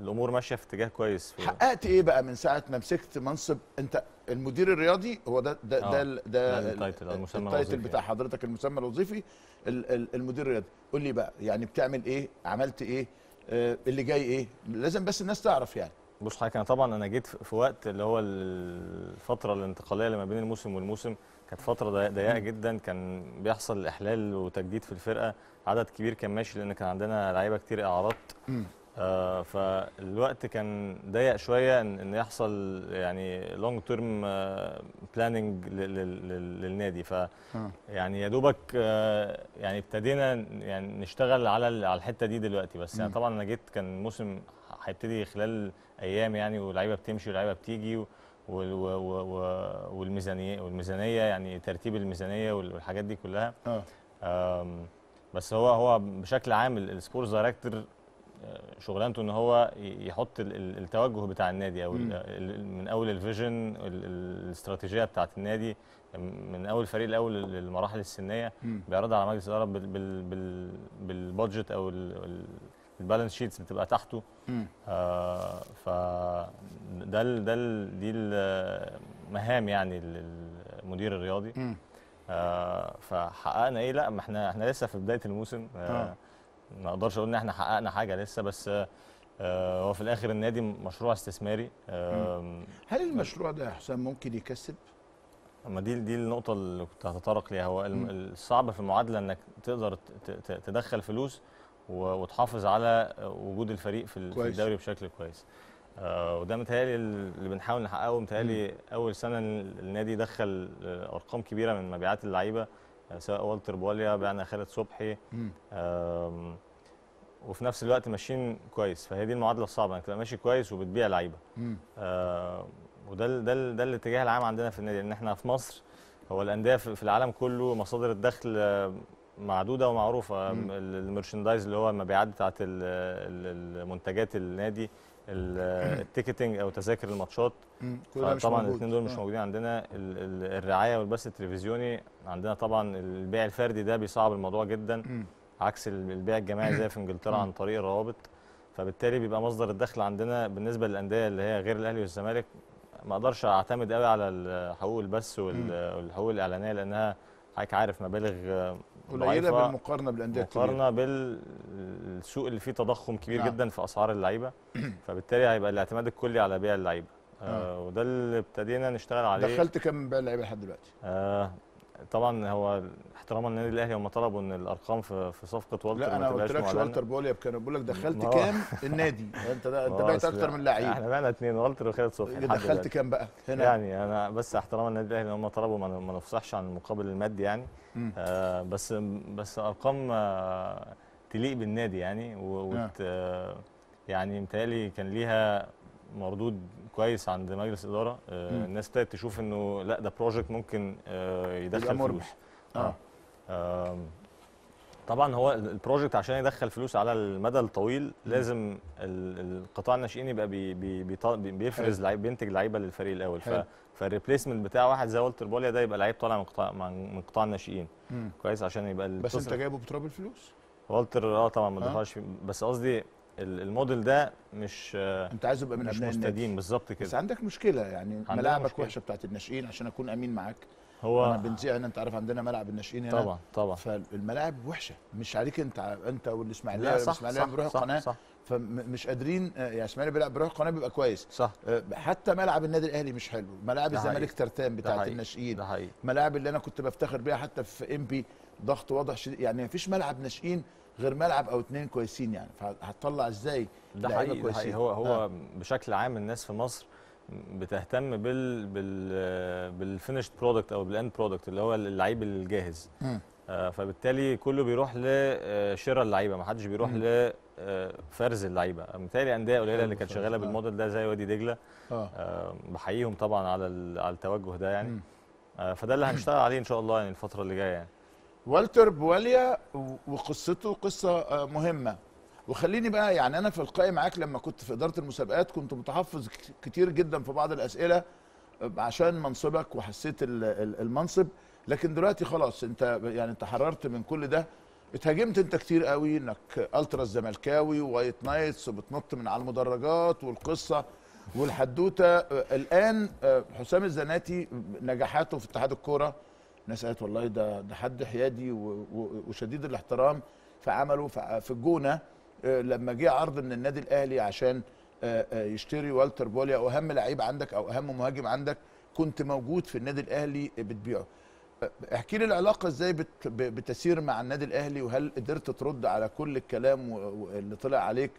الامور ماشيه في اتجاه كويس و... حققت ايه بقى من ساعه ما مسكت منصب انت المدير الرياضي هو ده ده ده, آه، ده التايتل المسمى التايتل بتاع يعني. حضرتك المسمى الوظيفي المدير الرياضي قول لي بقى يعني بتعمل ايه عملت ايه آه، اللي جاي ايه لازم بس الناس تعرف يعني بص حضرتك انا طبعا انا جيت في وقت اللي هو الفتره الانتقاليه اللي ما بين الموسم والموسم كانت فتره ضيقه جدا كان بيحصل احلال وتجديد في الفرقه عدد كبير كان ماشي لان كان عندنا لعيبه كتير اعارات آه فالوقت كان ضيق شويه ان, إن يحصل يعني لونج تيرم بلاننج للنادي ف آه. يعني يا دوبك آه يعني ابتدينا يعني نشتغل على على الحته دي دلوقتي بس يعني طبعا انا جيت كان موسم هيبتدي خلال ايام يعني واللعيبة بتمشي واللعيبة بتيجي والميزانيه والميزانيه يعني ترتيب الميزانيه والحاجات دي كلها اه بس هو هو بشكل عام السبورتس دايركتور آه، شغلانته ان هو يحط التوجه بتاع النادي او من اول الفيجن الاستراتيجيه بتاعه النادي من اول فريق الاول للمراحل السنيه بيعرضها على مجلس الاداره بالبادجت او البالانس شيتس بتبقى تحته آه ف ال ده ال دي المهام يعني المدير الرياضي آه فحققنا ايه لا ما احنا احنا لسه في بدايه الموسم آه, آه. ما اقدرش اقول ان احنا حققنا حاجه لسه بس آه هو في الاخر النادي مشروع استثماري آه هل المشروع ده يا حسام ممكن يكسب؟ ما دي دي النقطه اللي كنت هتطرق ليها هو الصعب في المعادله انك تقدر تدخل فلوس وتحافظ على وجود الفريق في كويس. الدوري بشكل كويس آه، وده متهيألي اللي بنحاول نحققه متهيألي أول سنة النادي دخل آه، أرقام كبيرة من مبيعات اللعيبة آه، سواء والتر بواليا بعنا خالد صبحي وفي نفس الوقت ماشيين كويس فهي دي المعادله الصعبه انك تبقى ماشي كويس وبتبيع لعيبه وده ده ده الاتجاه العام عندنا في النادي ان احنا في مصر هو الانديه في العالم كله مصادر الدخل معدوده ومعروفه الميرشندايز المرشندايز اللي هو المبيعات بتاعه المنتجات النادي التيكتنج او تذاكر الماتشات طبعا الاثنين دول مش آه. موجودين عندنا الرعايه والبث التلفزيوني عندنا طبعا البيع الفردي ده بيصعب الموضوع جدا عكس البيع الجماعي زي في انجلترا عن طريق الروابط فبالتالي بيبقى مصدر الدخل عندنا بالنسبه للانديه اللي هي غير الاهلي والزمالك ما اقدرش اعتمد قوي على حقوق البث والحقوق الاعلانيه لانها حضرتك عارف مبالغ قليله بالمقارنه بالانديه الكبيره مقارنه بالسوق اللي فيه تضخم كبير نعم. جدا في اسعار اللعيبه <clears throat> فبالتالي هيبقى الاعتماد الكلي على بيع اللعيبه آه،, آه وده اللي ابتدينا نشتغل عليه دخلت كم بيع لعيبه لحد دلوقتي؟ آه طبعا هو احتراما للنادي الاهلي هم طلبوا ان الارقام في في صفقه والتر لا انا ما قلتلكش والتر بولياب كانوا بيقول لك دخلت آه. كام النادي انت انت آه، بعت اكتر من لعيب احنا بعنا اثنين والتر وخالد صبحي دخلت كام بقى هنا يعني انا بس احتراما للنادي الاهلي هم طلبوا ما نفصحش عن المقابل المادي يعني آه بس بس ارقام آه تليق بالنادي يعني و آه, آه، يعني متهيألي كان ليها مردود كويس عند مجلس اداره آه، الناس ابتدت تشوف انه لا ده بروجكت ممكن آه، يدخل فلوس اه, آه. طبعا هو البروجكت عشان يدخل فلوس على المدى الطويل لازم القطاع الناشئين يبقى بي بي بيفرز لعيب بينتج لعيبه للفريق الاول ف فالريبليسمنت بتاع واحد زي والتر بوليا ده يبقى لعيب طالع من قطاع من قطاع الناشئين كويس عشان يبقى بس انت جايبه بتراب الفلوس والتر اه طبعا ما آه. دفعش بس قصدي الموديل ده مش انت عايز يبقى من مش مستدين بالظبط كده بس عندك مشكله يعني ملاعبك وحشه بتاعت الناشئين عشان اكون امين معاك هو انا بنزيع انت عارف عندنا ملعب الناشئين هنا طبعا طبعا فالملاعب وحشه مش عليك انت انت والاسماعيليه والاسماعيليه بيروح القناه صح فمش قادرين يعني اسماعيليه بيلعب بيروح القناه بيبقى كويس صح أه، حتى ملعب النادي الاهلي مش حلو ملاعب الزمالك ترتان بتاعت الناشئين ملاعب اللي انا كنت بفتخر بيها حتى في ام بي ضغط واضح شديد يعني مفيش ملعب ناشئين غير ملعب او اتنين كويسين يعني فهتطلع ازاي ده حقيقي, كويسين. هو هو آه. بشكل عام الناس في مصر بتهتم بال بال بالفينش برودكت او بالاند برودكت اللي هو اللعيب الجاهز آه فبالتالي كله بيروح لشراء آه، اللعيبه ما حدش بيروح ل آه، فرز اللعيبه متهيألي انديه قليله اللي كانت شغاله بالموديل ده زي وادي دجله آه. آه بحييهم طبعا على على التوجه ده يعني آه فده اللي هنشتغل عليه ان شاء الله يعني الفتره اللي جايه يعني والتر بواليا وقصته قصه آه، مهمه وخليني بقى يعني انا في القائم معاك لما كنت في اداره المسابقات كنت متحفظ كتير جدا في بعض الاسئله آه، عشان منصبك وحسيت المنصب لكن دلوقتي خلاص انت يعني تحررت من كل ده اتهاجمت انت كتير قوي انك الترا الزملكاوي وايت نايتس وبتنط من على المدرجات والقصه والحدوته آه، الان حسام الزناتي نجاحاته في اتحاد الكوره ناس قالت والله ده ده حد حيادي وشديد الاحترام في عمله في الجونه آه، لما جه عرض من النادي الاهلي عشان آه، آه، يشتري والتر بوليا او اهم لعيب عندك او اهم مهاجم عندك كنت موجود في النادي الاهلي بتبيعه احكي لي العلاقه ازاي بتسير مع النادي الاهلي وهل قدرت ترد على كل الكلام اللي طلع عليك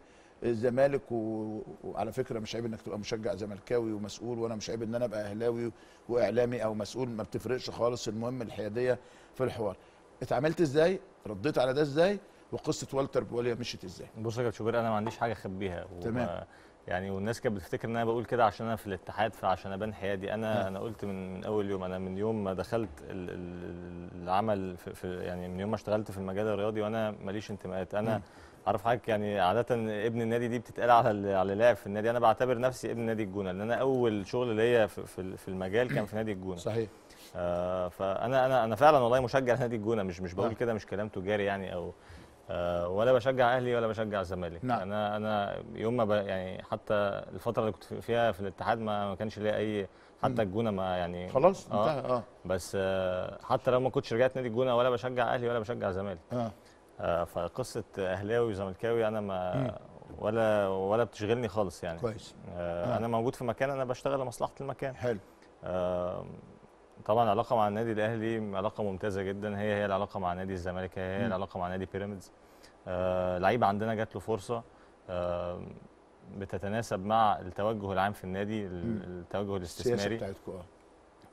الزمالك وعلى فكره مش عيب انك تبقى مشجع زملكاوي ومسؤول وانا مش عيب ان انا ابقى اهلاوي واعلامي او مسؤول ما بتفرقش خالص المهم الحياديه في الحوار اتعاملت ازاي رديت على ده ازاي وقصه والتر بواليا مشيت ازاي بص يا كابتن شوبير انا ما عنديش حاجه اخبيها تمام يعني والناس كانت بتفتكر ان انا بقول كده عشان انا في الاتحاد فعشان ابان حيادي انا نعم. انا قلت من, من اول يوم انا من يوم ما دخلت العمل في, في يعني من يوم ما اشتغلت في المجال الرياضي وانا ماليش انتماءات انا م. نعم. اعرف حضرتك يعني عاده ابن النادي دي بتتقال على على اللاعب في النادي انا بعتبر نفسي ابن نادي الجونه لان انا اول شغل ليا في, في المجال كان في نادي الجونه صحيح آه فانا انا انا فعلا والله مشجع نادي الجونه مش مش بقول نعم. كده مش كلام تجاري يعني او آه ولا بشجع اهلي ولا بشجع الزمالك نعم. انا انا يوم ما يعني حتى الفتره اللي كنت فيها في الاتحاد ما كانش ليا اي حتى الجونه ما يعني خلاص آه. انتهى اه, بس آه حتى لو ما كنتش رجعت نادي الجونه ولا بشجع اهلي ولا بشجع الزمالك آه. آه، فقصه اهلاوي وزملكاوي انا ما ولا ولا بتشغلني خالص يعني كويس آه انا موجود في مكان انا بشتغل لمصلحه المكان حلو آه طبعا علاقه مع النادي الاهلي علاقه ممتازه جدا هي هي العلاقه مع نادي الزمالك هي, هي العلاقه مع نادي بيراميدز آه لعيب عندنا جات له فرصه آه بتتناسب مع التوجه العام في النادي التوجه الاستثماري السياسه بتاعتكم اه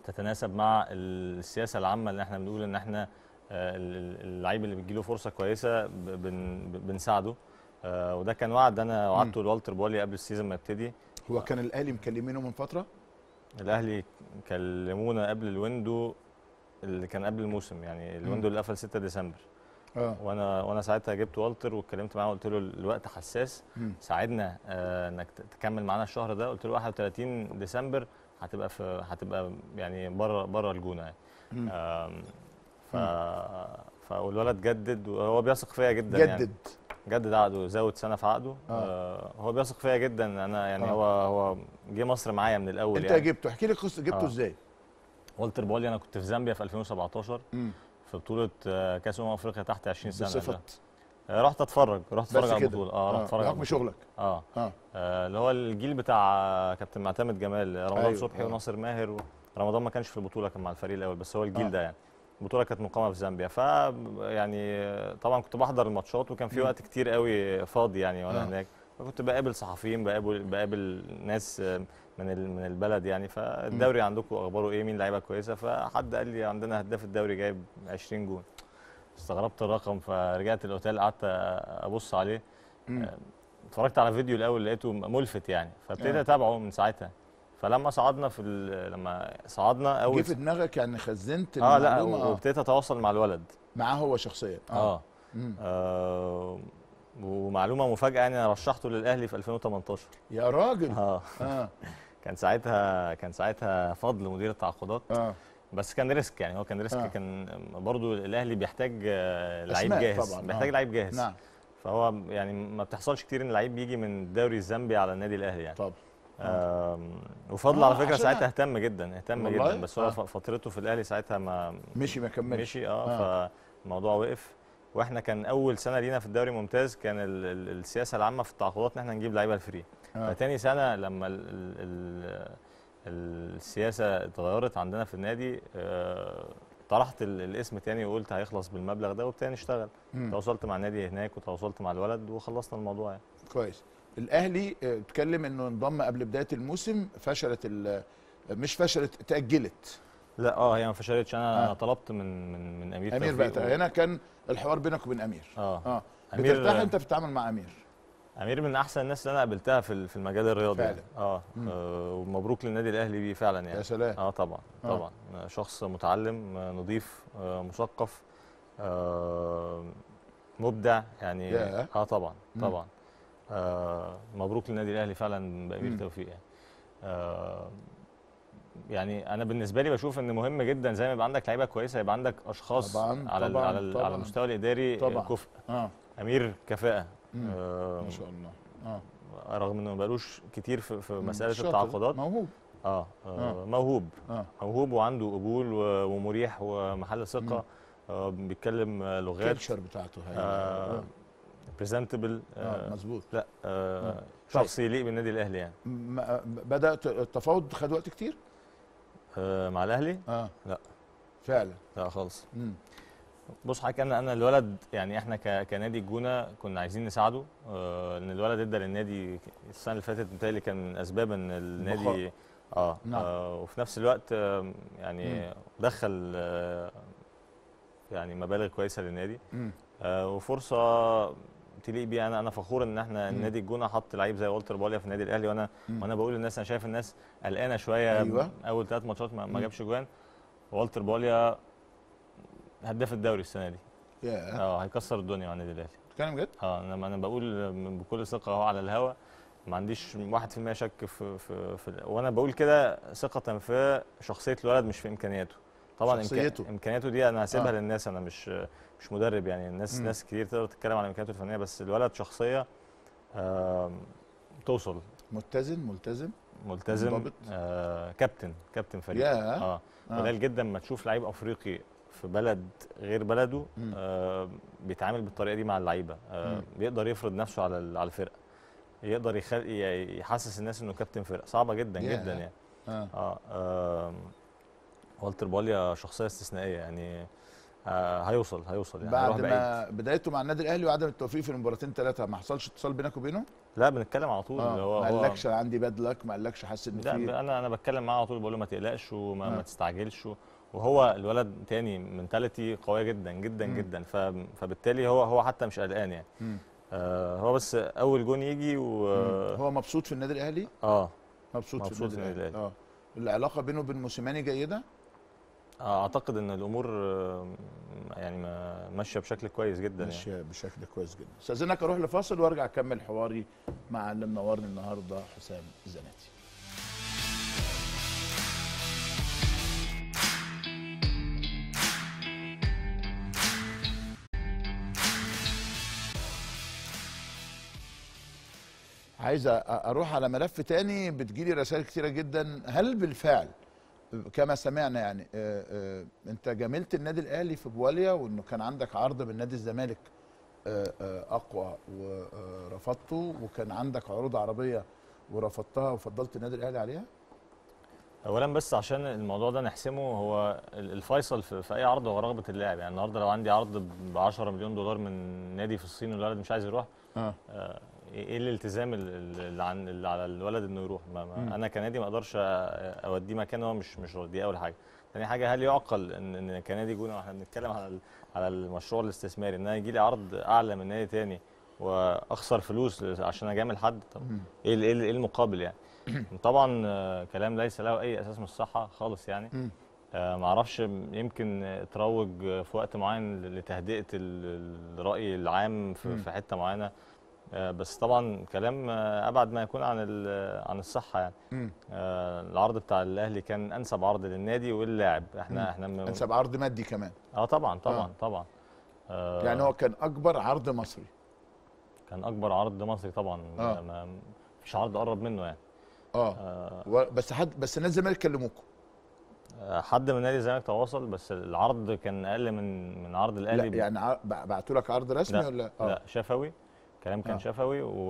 تتناسب مع السياسه العامه اللي احنا بنقول ان احنا آه، اللعيب اللي بتجيله فرصه كويسه بنساعده آه، وده كان وعد انا وعدته لوالتر بولي قبل السيزون ما يبتدي هو كان الاهلي مكلمينه من فتره الاهلي كلمونا قبل الويندو اللي كان قبل الموسم يعني الويندو اللي قفل 6 ديسمبر آه. وانا وانا ساعتها جبت والتر واتكلمت معاه وقلت له الوقت حساس م. ساعدنا آه انك تكمل معانا الشهر ده قلت له 31 ديسمبر هتبقى في هتبقى يعني بره بره الجونه يعني ف... والولد جدد وهو بيثق فيا جدا جدد يعني. جدد عقده زود سنه في عقده آه. آه هو بيثق فيا جدا انا يعني آه. هو هو جه مصر معايا من الاول انت يعني. جبته احكي لي قصه جبته آه. ازاي والتر بولي انا كنت في زامبيا في 2017 مم. في بطوله آه، كاس امم افريقيا تحت 20 سنه بصفه آه، رحت اتفرج رحت اتفرج على البطوله اه رحت آه، اتفرج بحكم شغلك اه, آه. آه اللي هو الجيل بتاع كابتن معتمد جمال رمضان أيوه. صبحي آه. وناصر ماهر و... رمضان ما كانش في البطوله كان مع الفريق الاول بس هو الجيل آه. ده يعني البطوله كانت مقامه في زامبيا ف يعني طبعا كنت بحضر الماتشات وكان في وقت كتير قوي فاضي يعني وانا آه. هناك فكنت بقابل صحفيين بقابل بقابل ناس من من البلد يعني فالدوري عندكم اخباره ايه مين لعيبه كويسه فحد قال لي عندنا هداف الدوري جايب 20 جون استغربت الرقم فرجعت الاوتيل قعدت ابص عليه آه، اتفرجت على فيديو الاول لقيته ملفت يعني فابتديت آه. اتابعه من ساعتها فلما صعدنا في لما صعدنا اول جه في دماغك يعني خزنت اه لا وابتديت اتواصل مع الولد معاه هو شخصيا اه, آه. آه ومعلومه مفاجاه يعني انا رشحته للاهلي في 2018 يا راجل اه, آه. <laughs> كان ساعتها كان ساعتها فضل مدير التعاقدات اه بس كان ريسك يعني هو كان ريسك آه. كان برضو الاهلي بيحتاج لعيب جاهز طبعا. بيحتاج آه. لعيب جاهز نعم فهو يعني ما بتحصلش كتير ان لعيب بيجي من الدوري الزامبي على النادي الاهلي يعني طبعا وفضل آه على فكره ساعتها اهتم جدا اهتم جدا بس هو آه. فترته في الاهلي ساعتها ما مشي ما كملش مشي اه, آه. فالموضوع وقف واحنا كان اول سنه لينا في الدوري الممتاز كان ال ال السياسه العامه في التعاقدات ان احنا نجيب لعيبه الفري آه. فتاني سنه لما ال ال ال السياسه اتغيرت عندنا في النادي آه طرحت الاسم تاني وقلت هيخلص بالمبلغ ده وبتاني اشتغل تواصلت مع النادي هناك وتواصلت مع الولد وخلصنا الموضوع يعني كويس الاهلي اتكلم آه، انه انضم قبل بدايه الموسم فشلت آه، مش فشلت تاجلت لا اه هي ما فشلتش انا آه. طلبت من من من امير امير بقى و... هنا كان الحوار بينك وبين امير اه اه أمير بترتاح انت بتتعامل مع امير امير من احسن الناس اللي انا قابلتها في في المجال الرياضي يعني. فعلا. اه, آه ومبروك للنادي الاهلي بيه فعلا يعني يا سلام اه طبعا آه. طبعا شخص متعلم آه، نظيف مثقف آه مبدع يعني اه طبعا طبعا آه، مبروك للنادي الاهلي فعلا بامير توفيق يعني آه يعني انا بالنسبه لي بشوف ان مهم جدا زي ما يبقى عندك لعيبه كويسه يبقى عندك اشخاص طبعاً على طبعاً على طبعاً على المستوى الاداري آه، كفء آه. امير كفاءه آه ما شاء الله آه. آه. رغم انه ما بقالوش كتير في, في مساله التعاقدات موهوب آه, آه, موهوب آه. موهوب وعنده قبول ومريح ومحل ثقه آه بيتكلم لغات الكلتشر بتاعته هي آه, آه بريزنتبل آه،, آه مظبوط لا آه طيب. شخص يليق بالنادي الاهلي يعني بدات التفاوض خد وقت كتير آه مع الاهلي اه لا فعلا لا خالص بص حضرتك انا انا الولد يعني احنا كنادي الجونه كنا عايزين نساعده آه ان الولد ادى للنادي السنه اللي فاتت متهيألي كان من اسباب ان النادي آه, نعم. اه وفي نفس الوقت آه يعني مم. دخل آه يعني مبالغ كويسه للنادي آه وفرصه تليق بيه انا انا فخور ان احنا نادي الجونه حط لعيب زي والتر باليا في النادي الاهلي وانا مم. وانا بقول للناس انا شايف الناس قلقانه شويه أيوة. اول ثلاث ماتشات ما, ما جابش جوان والتر باليا هداف الدوري السنه دي yeah. اه هيكسر الدنيا مع النادي الاهلي بتتكلم جد؟ اه انا انا بقول بكل ثقه اهو على الهوا ما عنديش 1% شك في, في, في وانا بقول كده ثقه في شخصيه الولد مش في امكانياته طبعا شخصيته. امكانياته دي انا هسيبها آه. للناس انا مش مش مدرب يعني الناس ناس كتير تقدر تتكلم على امكانياته الفنيه بس الولد شخصيه توصل متزن ملتزم ملتزم آه كابتن كابتن فريق yeah. آه،, اه قليل آه. جدا ما تشوف لعيب افريقي في بلد غير بلده آه بيتعامل بالطريقه دي مع اللعيبه آه بيقدر يفرض نفسه على على الفرقه يقدر يخل... يحسس الناس انه كابتن فرقه صعبه جدا yeah. جدا يعني اه, آه. آه. والتر باليا شخصيه استثنائيه يعني آه، هيوصل هيوصل يعني بعد ما بدايته مع النادي الاهلي وعدم التوفيق في المباراتين ثلاثه ما حصلش اتصال بينك وبينه؟ لا بنتكلم على طول آه. هو ما قالكش انا عندي باد لك ما قالكش حاسس ان في لا انا انا بتكلم معاه على طول بقول له ما تقلقش وما آه. ما تستعجلش وهو الولد تاني منتاليتي قويه جدا جدا م. جدا فبالتالي هو هو حتى مش قلقان يعني آه هو بس اول جون يجي و هو مبسوط في النادي الاهلي؟ اه مبسوط, مبسوط في النادي الاهلي اه العلاقه بينه وبين موسيماني جيده؟ اعتقد ان الامور آه، يعني ماشيه بشكل كويس جدا يعني. ماشيه يعني. بشكل كويس جدا استاذنك اروح لفاصل وارجع اكمل حواري مع اللي منورني النهارده حسام الزناتي عايز اروح على ملف تاني بتجيلي رسائل كتيره جدا هل بالفعل كما سمعنا يعني آه، آه، انت جاملت النادي الاهلي في بواليا وانه كان عندك عرض من نادي الزمالك آه، اقوى ورفضته وكان عندك عروض عربيه ورفضتها وفضلت النادي الاهلي عليها؟ اولا بس عشان الموضوع ده نحسمه هو الفيصل في اي عرض هو رغبه اللاعب يعني النهارده لو عندي عرض ب 10 مليون دولار من نادي في الصين والولد مش عايز يروح آه إيه-, ايه الالتزام اللي عن اللي على الولد انه يروح ما ما انا كنادي ما اقدرش اوديه مكان هو مش مش راضي دي اول حاجه ثاني حاجه هل يعقل ان ان كنادي جونه واحنا بنتكلم على على المشروع الاستثماري ان انا يجي لي عرض اعلى من نادي ثاني واخسر فلوس عشان اجامل حد طب ايه إيه, ايه المقابل يعني <clears throat> طبعا آه، كلام ليس له اي اساس من الصحه خالص يعني آه، ما اعرفش يمكن اتروج في وقت معين لتهدئه الراي العام في حته معينه آه، بس طبعا كلام آه، ابعد ما يكون عن آه، عن الصحه يعني مم. العرض بتاع الاهلي كان انسب عرض للنادي واللاعب احنا مم. احنا انسب عرض مادي كمان اه طبعا طبعا آه. طبعا آه يعني هو كان اكبر عرض مصري كان اكبر عرض مصري طبعا آه. ما فيش عرض قرب منه يعني اه, آه. بس حد بس نادي الزمالك كلموكم حد من نادي الزمالك تواصل بس العرض كان اقل من من عرض الاهلي لا يعني بعتوا لك عرض رسمي لا ولا اه لا شفوي كلام كان آه. شفوي و...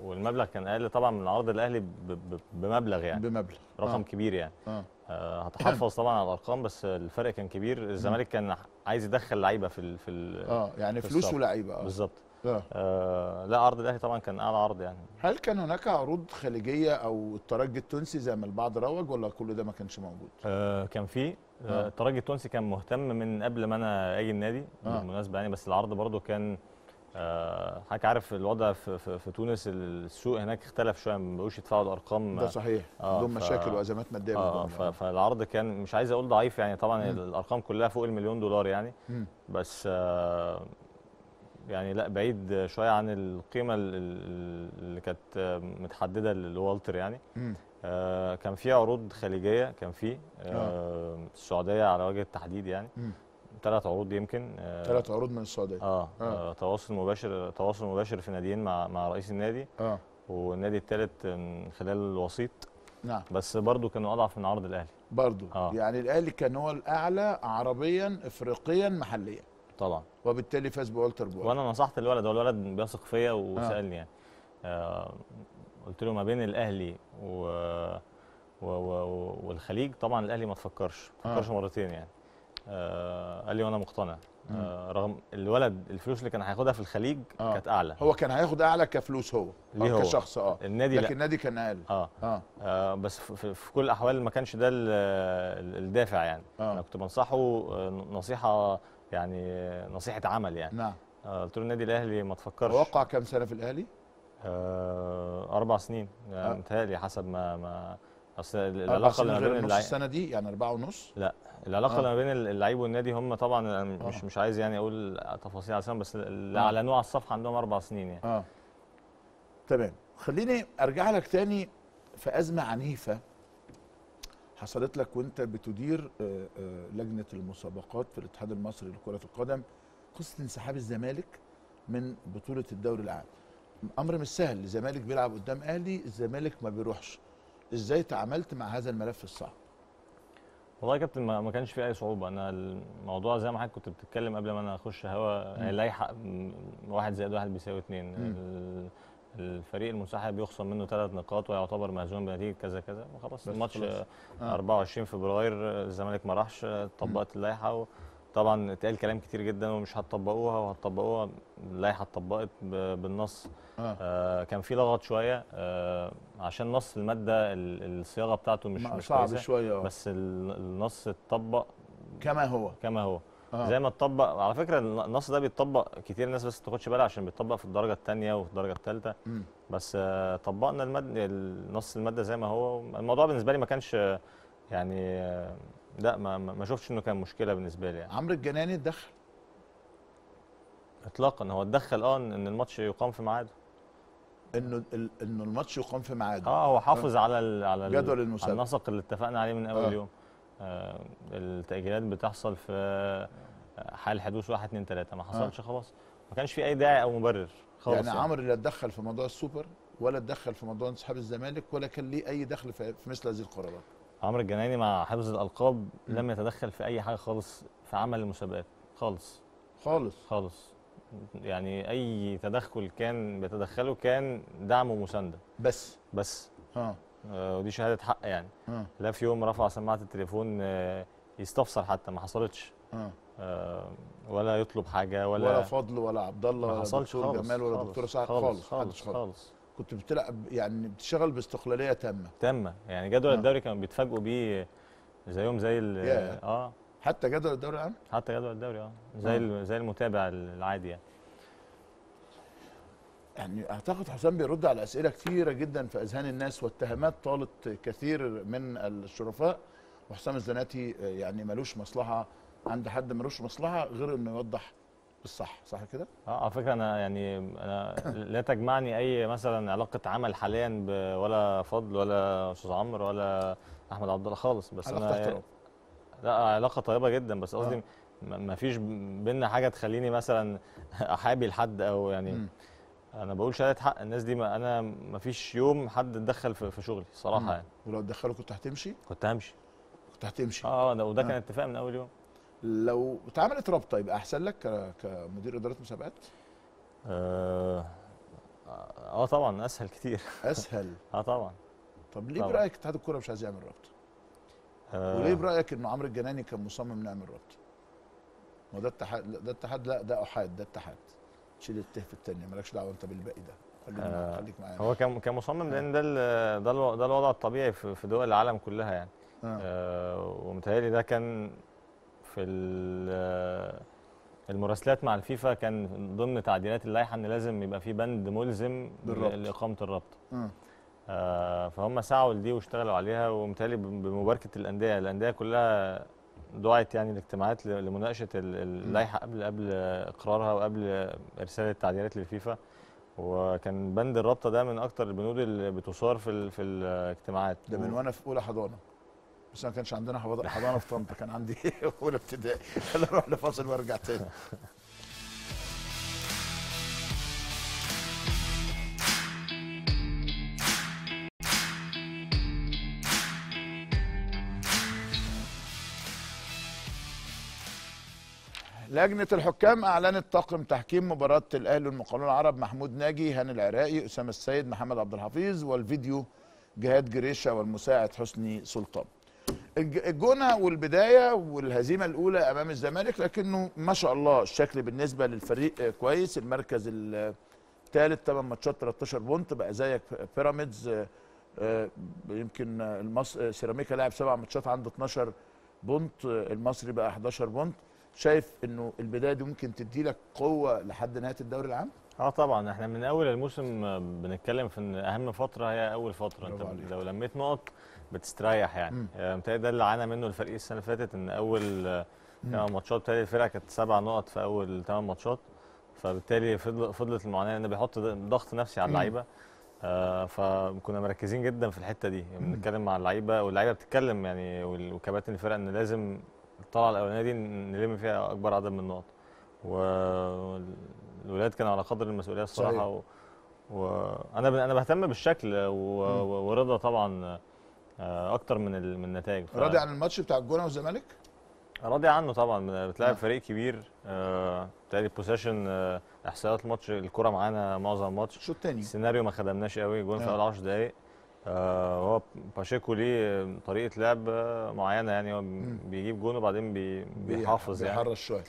والمبلغ كان اقل طبعا من عرض الاهلي ب... بمبلغ يعني بمبلغ رقم آه. كبير يعني آه. آه هتحفظ طبعا على الارقام بس الفرق كان كبير الزمالك كان عايز يدخل لعيبه في ال... في ال... اه يعني في فلوس ولاعيبه اه بالظبط آه. آه لا عرض الاهلي طبعا كان اعلى عرض يعني هل كان هناك عروض خليجيه او الترجي التونسي زي ما البعض روج ولا كل ده ما كانش موجود؟ آه كان في آه. آه. الترجي التونسي كان مهتم من قبل ما انا اجي النادي آه. بالمناسبه يعني بس العرض برضه كان آه، حضرتك عارف الوضع في, في, في تونس السوق هناك اختلف شويه ما بقوش يدفعوا الارقام ده صحيح آه، عندهم آه مشاكل وازمات ماديه آه يعني. فالعرض كان مش عايز اقول ضعيف يعني طبعا مم. الارقام كلها فوق المليون دولار يعني مم. بس آه يعني لا بعيد شويه عن القيمه اللي كانت متحدده لوالتر يعني مم. آه كان في عروض خليجيه كان في آه, آه. السعوديه على وجه التحديد يعني مم. ثلاث عروض يمكن ثلاث آه، عروض من السعوديه آه،, آه. آه. تواصل مباشر تواصل مباشر في ناديين مع مع رئيس النادي اه والنادي الثالث من خلال الوسيط نعم بس برضه كانوا اضعف من عرض الاهلي برضه آه. يعني الاهلي كان هو الاعلى عربيا افريقيا محليا طبعا وبالتالي فاز بولتر بول وانا نصحت الولد هو الولد بيثق فيا آه. وسالني آه. يعني آه قلت له ما بين الاهلي و... و... و... والخليج طبعا الاهلي ما تفكرش ما تفكرش آه. مرتين يعني آه، قال لي وانا مقتنع آه، رغم الولد الفلوس اللي كان هياخدها في الخليج آه. كانت اعلى هو كان هياخد اعلى كفلوس هو ليه آه، هو كشخص اه النادي لكن لا. النادي كان اقل آه. آه. آه بس في, في كل الاحوال ما كانش ده الدافع يعني آه. انا كنت بنصحه نصيحه يعني نصيحه عمل يعني نعم آه قلت له النادي الاهلي ما تفكرش وقع كام سنه في الاهلي آه اربع سنين يعني آه. متهيألي حسب ما ما اصل العلاقه اللي ما بين اللعيب السنه دي يعني أربعة ونص لا العلاقه اللي آه. ما بين اللعيب والنادي هم طبعا انا مش آه. مش عايز يعني اقول تفاصيل عشان بس اللي آه. اعلنوه على الصفحه عندهم اربع سنين يعني اه تمام خليني ارجع لك تاني في ازمه عنيفه حصلت لك وانت بتدير آه، آه، لجنه المسابقات في الاتحاد المصري لكره القدم قصه انسحاب الزمالك من بطوله الدوري العام امر مش سهل الزمالك بيلعب قدام اهلي الزمالك ما بيروحش ازاي تعاملت مع هذا الملف الصعب والله يا كابتن ما كانش في اي صعوبه انا الموضوع زي ما حضرتك كنت بتتكلم قبل ما انا اخش هوا لايحه واحد زائد واحد بيساوي اثنين الفريق المنسحب يخصم منه ثلاث نقاط ويعتبر مهزوم بنتيجه كذا كذا وخلاص الماتش آه. 24 فبراير الزمالك ما راحش طبقت اللائحه طبعا اتقال كلام كتير جدا ومش هتطبقوها وهتطبقوها اللائحه اتطبقت بالنص آه. آه كان في لغط شويه آه عشان نص الماده الصياغه بتاعته مش مش صعب شويه آه. بس النص اتطبق كما هو كما هو آه. زي ما اتطبق على فكره النص ده بيتطبق كتير الناس بس ما تاخدش بالها عشان بيتطبق في الدرجه الثانيه وفي الدرجه الثالثه بس آه طبقنا الماده نص الماده زي ما هو الموضوع بالنسبه لي ما كانش آه، يعني آه لا ما ما شفتش انه كان مشكله بالنسبه لي يعني عمرو الجناني اتدخل اطلاقا هو اتدخل اه ان الماتش يقام في ميعاده انه انه الماتش يقام في ميعاده اه هو حافظ على ال على جدول المسابقه على النسق اللي اتفقنا عليه من اول آه. يوم آه التاجيلات بتحصل في آه، حال حدوث 1 2 3 ما حصلش آه. خلاص ما كانش في اي داعي او مبرر خالص يعني, يعني. عمرو لا اتدخل في موضوع السوبر ولا اتدخل في موضوع انسحاب الزمالك ولا كان ليه اي دخل في مثل هذه القرارات عمرو الجنايني مع حفظ الالقاب لم يتدخل في اي حاجه خالص في عمل المسابقات خالص خالص خالص يعني اي تدخل كان بيتدخله كان دعم ومسانده بس بس اه ودي شهاده حق يعني ها. لا في يوم رفع سماعه التليفون آه، يستفسر حتى ما حصلتش ها. آه ولا يطلب حاجه ولا ولا فضل ولا عبد الله ولا دكتور جمال ولا دكتور سعد خالص خالص خالص, خالص, خالص, خالص كنت بتلعب يعني بتشتغل باستقلاليه تامه تامه يعني جدول آه. الدوري كانوا بيتفاجئوا بيه زيهم زي ال اه حتى جدول الدوري العام حتى جدول الدوري اه زي آه. زي المتابع العادي يعني يعني اعتقد حسام بيرد على اسئله كثيره جدا في اذهان الناس واتهامات طالت كثير من الشرفاء وحسام الزناتي آه، يعني ملوش مصلحه عند حد ملوش مصلحه غير انه يوضح بالصح صح كده؟ اه على فكره انا يعني انا لا تجمعني اي مثلا علاقه عمل حاليا ولا فضل ولا استاذ عمرو ولا احمد عبد الله خالص بس انا لا علاقه طيبه جدا بس قصدي آه. ما فيش بينا حاجه تخليني مثلا احابي لحد او يعني م. انا بقول شهاده حق الناس دي ما انا ما فيش يوم حد اتدخل في شغلي صراحه م. يعني ولو اتدخلوا كنت هتمشي؟ كنت همشي كنت هتمشي اه وده آه. كان اتفاق من اول يوم لو اتعملت رابطه يبقى احسن لك كمدير اداره مسابقات اه, آه طبعا اسهل كتير اسهل <laughs> اه طبعا طب ليه طبعا. برايك اتحاد الكوره مش عايز يعمل رابطه آه وليه برايك انه عمرو الجناني كان مصمم نعمل رابطه ما ده اتحاد ده اتحاد لا ده احاد ده اتحاد شيل الته في الثانيه مالكش دعوه انت بالباقي ده آه خليك معانا هو كان كان مصمم لان آه. ده ده الوضع الطبيعي في دول العالم كلها يعني آه. آه ومتهيألي ده كان في المراسلات مع الفيفا كان ضمن تعديلات اللائحه ان لازم يبقى في بند ملزم بالربط. لاقامه الرابطه آه فهم سعوا لدي واشتغلوا عليها ومتهيألي بمباركه الانديه الانديه كلها دعت يعني الاجتماعات لمناقشه اللائحه قبل قبل اقرارها وقبل ارسال التعديلات للفيفا وكان بند الرابطه ده من اكتر البنود اللي بتثار في في الاجتماعات ده من وانا في اولى حضانه بس ما كانش عندنا حضانه في طنطا كان عندي <laughs> اولى ابتدائي خلينا نروح لفاصل وارجع تاني لجنة الحكام أعلنت طاقم تحكيم مباراة الأهلي والمقاولون العرب محمود ناجي هاني العراقي أسامة السيد محمد عبد الحفيظ والفيديو جهاد جريشة والمساعد حسني سلطان الجونه والبدايه والهزيمه الاولى امام الزمالك لكنه ما شاء الله الشكل بالنسبه للفريق كويس المركز الثالث 8 ماتشات 13 بونت بقى زيك بيراميدز آه، يمكن المص... سيراميكا لعب سبع ماتشات عنده 12 بونت المصري بقى 11 بونت شايف انه البدايه دي ممكن تدي لك قوه لحد نهايه الدوري العام؟ اه طبعا احنا من اول الموسم بنتكلم في ان اهم فتره هي اول فتره انت لو لميت نقط بتستريح يعني آه، ده اللي عانى منه الفريق السنه اللي فاتت ان اول ثمان آه، ماتشات بتاعت الفرقه كانت سبع نقط في اول ثمان ماتشات فبالتالي فضلت المعاناه ان بيحط ضغط نفسي على اللعيبه آه فكنا مركزين جدا في الحته دي بنتكلم مع اللعيبه واللعيبه بتتكلم يعني وكباتن الفرقه ان لازم الطلعه الاولانيه دي نلم فيها اكبر عدد من النقط والولاد كانوا على قدر المسؤوليه الصراحه وانا و... انا بهتم بالشكل و... ورضا طبعا آه، اكتر من من النتائج ف... راضي عن الماتش بتاع الجونه والزمالك راضي عنه طبعا بتلاعب فريق كبير آه، بتاعي البوزيشن آه، احصائيات الماتش الكره معانا معظم الماتش شوط الثاني السيناريو ما خدمناش قوي جون في اول 10 دقائق هو باشيكو ليه طريقه لعب معينه يعني هو بيجيب جون وبعدين بي بيحافظ يعني بيحرش شويه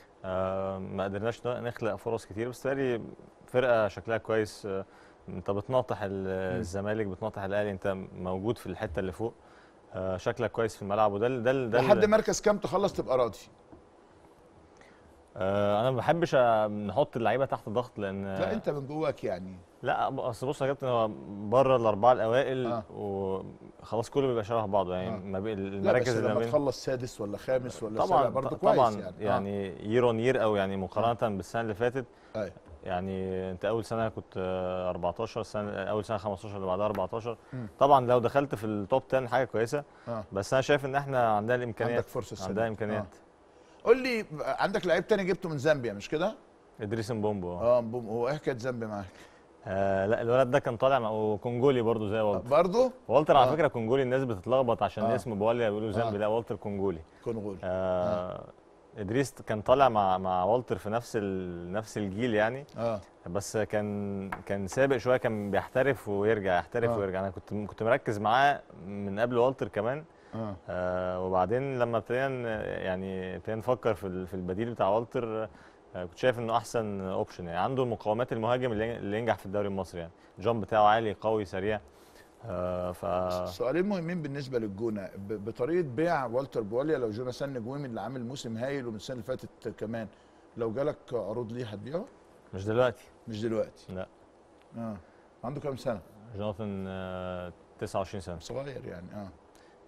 ما قدرناش نخلق فرص كتير بس فرقه شكلها كويس آه انت بتناطح الزمالك بتناطح الاهلي انت موجود في الحته اللي فوق آه، شكلك كويس في الملعب وده ده ده لحد مركز كام تخلص تبقى راضي آه، انا ما بحبش نحط اللعيبه تحت ضغط لان لا انت من جواك يعني لا اصل بص يا كابتن هو بره الاربعه الاوائل آه. وخلاص كله بيبقى شبه بعضه يعني آه. ما بين المراكز اللي لما تخلص سادس ولا خامس ولا سابع برضه كويس طبعا يعني, آه. يعني يير اون يير او يعني آه. مقارنه آه. بالسنه اللي فاتت آه. يعني انت اول سنه كنت 14 سنه اول سنه 15 اللي بعدها 14 م. طبعا لو دخلت في التوب 10 حاجه كويسه آه. بس انا شايف ان احنا عندنا الامكانيات عندك فرصه السنة. عندنا امكانيات آه. قول لي عندك لعيب تاني جبته من زامبيا مش كده ادريس مبومبو اه مبومبو هو ايه حكايه زامبيا معاك آه لا الولد ده كان طالع وكونجولي برضه زي والتر برضه؟ والتر آه. على فكره كونجولي الناس بتتلخبط عشان آه. اسمه بوليا بيقولوا زامبي آه. لا والتر كونجولي كونجولي آه. آه. ادريس كان طالع مع مع والتر في نفس ال... نفس الجيل يعني اه بس كان كان سابق شويه كان بيحترف ويرجع يحترف آه. ويرجع انا كنت كنت مركز معاه من قبل والتر كمان آه. آه وبعدين لما ابتدينا يعني ابتدينا نفكر في في البديل بتاع والتر آه كنت شايف انه احسن اوبشن يعني عنده مقومات المهاجم اللي ينجح في الدوري المصري يعني الجامب بتاعه عالي قوي سريع آه ف سؤالين مهمين بالنسبه للجونه بطريقه بيع والتر بواليا لو جوناثان جويم اللي عامل موسم هايل ومن السنه اللي فاتت كمان لو جالك عروض ليه هتبيعه؟ مش دلوقتي مش دلوقتي لا اه عنده كام سنه؟ جوناثان آه 29 سنه صغير يعني اه,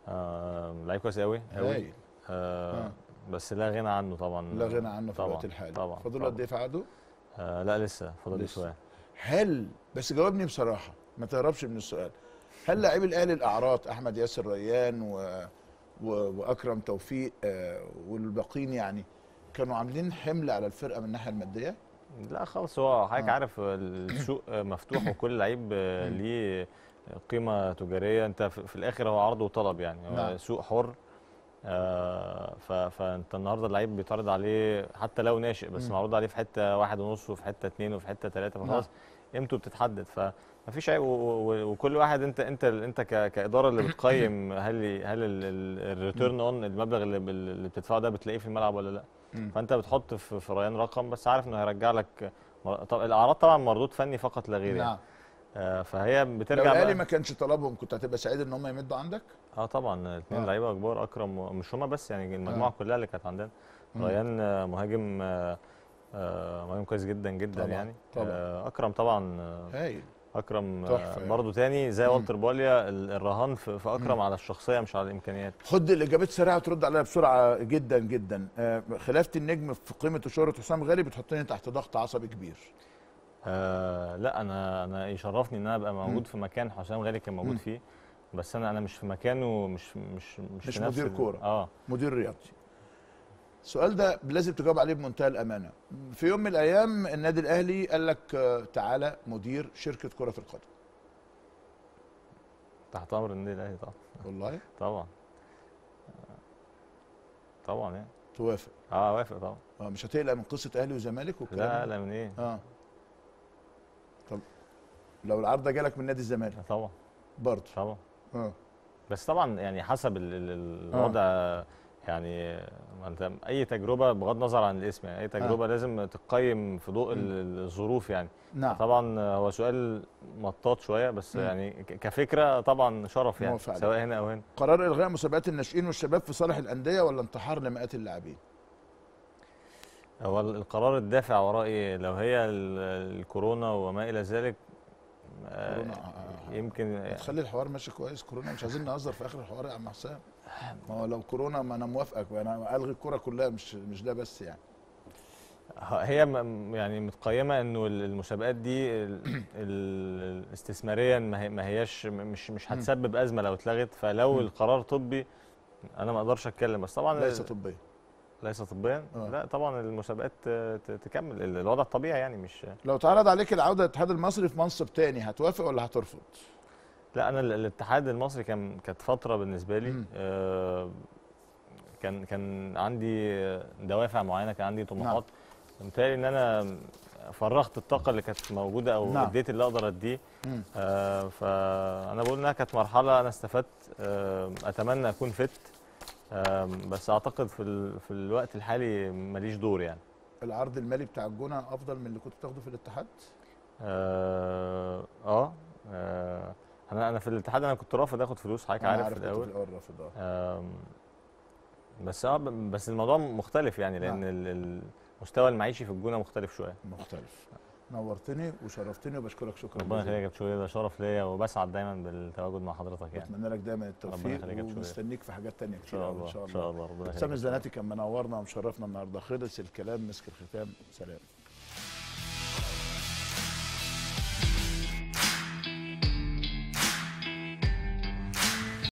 آه لعيب كويس قوي هايل آه آه. بس لا غنى عنه طبعا لا غنى عنه في الوقت الحالي طبعا فاضل قد ايه في عقده؟ آه لا لسه فاضل شويه هل بس جاوبني بصراحه ما تهربش من السؤال هل لاعب الاهلي الاعراض احمد ياسر ريان و... و... واكرم توفيق آه، والباقين يعني كانوا عاملين حمل على الفرقه من الناحيه الماديه؟ لا خالص هو حضرتك آه. عارف السوق مفتوح <coughs> وكل لعيب آه، ليه قيمه تجاريه انت في الاخر هو عرض وطلب يعني هو نعم. سوق حر آه فانت النهارده اللعيب بيتعرض عليه حتى لو ناشئ بس معروض عليه في حته واحد ونص وفي حته اثنين وفي حته ثلاثه فخلاص نعم. قيمته بتتحدد ف مفيش عيب وكل واحد انت انت انت كاداره اللي بتقيم هل هل الريتيرن اون المبلغ اللي, بتدفعه ده بتلاقيه في الملعب ولا لا فانت بتحط في ريان رقم بس عارف انه هيرجع لك طب الاعراض طبعا مردود فني فقط لا غير يعني. نعم آه، فهي بترجع لو الاهلي ما كانش طلبهم كنت هتبقى سعيد ان هم يمدوا عندك؟ اه طبعا اثنين آه. لعيبه كبار اكرم مش هم بس يعني المجموعه آه. كلها اللي كانت عندنا ريان مهاجم آه، مهاجم آه, آه، كويس جدا جدا طبعًا يعني طبعًا. اكرم طبعا هايل اكرم آه، يعني. برضه تاني زي والتر بوليا الرهان في اكرم مم. على الشخصيه مش على الامكانيات خد الاجابات سريعه وترد عليها بسرعه جدا جدا آه، خلافه النجم في قيمه وشهره حسام غالي بتحطني تحت ضغط عصبي كبير آه لا انا انا يشرفني ان انا ابقى موجود مم. في مكان حسام غالي كان موجود مم. فيه بس انا انا مش في مكانه مش مش مش, مش في نفس مدير كوره اه مدير رياضي السؤال ده لازم تجاوب عليه بمنتهى الامانه في يوم من الايام النادي الاهلي قال لك آه، تعالى مدير شركه كره القدم تحت امر النادي الاهلي طبعا والله <laughs> طبعا طبعا يعني توافق اه وافق طبعا اه مش هتقلق من قصه اهلي وزمالك والكلام لا لا من ايه اه طب لو العرض ده جالك من نادي الزمالك طبعا برضه طبعا اه بس طبعا يعني حسب آه. الوضع آه. يعني انت اي تجربه بغض النظر عن الاسم يعني اي تجربه آه. لازم تقيم في ضوء الظروف يعني نعم طبعا هو سؤال مطاط شويه بس م. يعني كفكره طبعا شرف يعني سواء هنا او هنا قرار الغاء مسابقات الناشئين والشباب في صالح الانديه ولا انتحار لمئات اللاعبين هو القرار الدافع ورائي لو هي الكورونا وما الى ذلك كورونا آه, آه،, آه. يمكن تخلي الحوار ماشي كويس كورونا مش عايزين نهزر في اخر الحوار يا عم حسام ما هو لو كورونا ما انا موافقك انا الغي الكوره كلها مش مش ده بس يعني هي يعني متقيمه انه المسابقات دي استثماريا ما هياش مش مش هتسبب ازمه لو اتلغت فلو القرار طبي انا ما اقدرش اتكلم بس طبعا ليس طبيا ليس طبيا آه. لا طبعا المسابقات تكمل الوضع الطبيعي يعني مش لو اتعرض عليك العوده للاتحاد المصري في منصب تاني هتوافق ولا هترفض لا انا الاتحاد المصري كان كانت فتره بالنسبه لي آه، كان كان عندي دوافع معينه كان عندي طموحات نعم. ان انا فرغت الطاقه اللي كانت موجوده او نعم. اديت اللي اقدر اديه آه فانا بقول انها كانت مرحله انا استفدت آه اتمنى اكون فت آه بس اعتقد في في الوقت الحالي ماليش دور يعني العرض المالي بتاع الجونه افضل من اللي كنت بتاخده في الاتحاد؟ اه, آه. آه، انا انا في الاتحاد انا كنت رافض اخد فلوس حضرتك عارف, في الاول رافض اه بس اه بس الموضوع مختلف يعني لان نعم. المستوى المعيشي في الجونه مختلف شويه مختلف نورتني وشرفتني وبشكرك شكرا ربنا يخليك يا شوقي ده شرف ليا وبسعد دايما بالتواجد مع حضرتك يعني بتمنى لك دايما التوفيق ومستنيك في حاجات ثانيه كتير ان شاء الله ان شاء الله ربنا يخليك سامي الزناتي كان منورنا ومشرفنا النهارده خلص الكلام مسك الختام سلام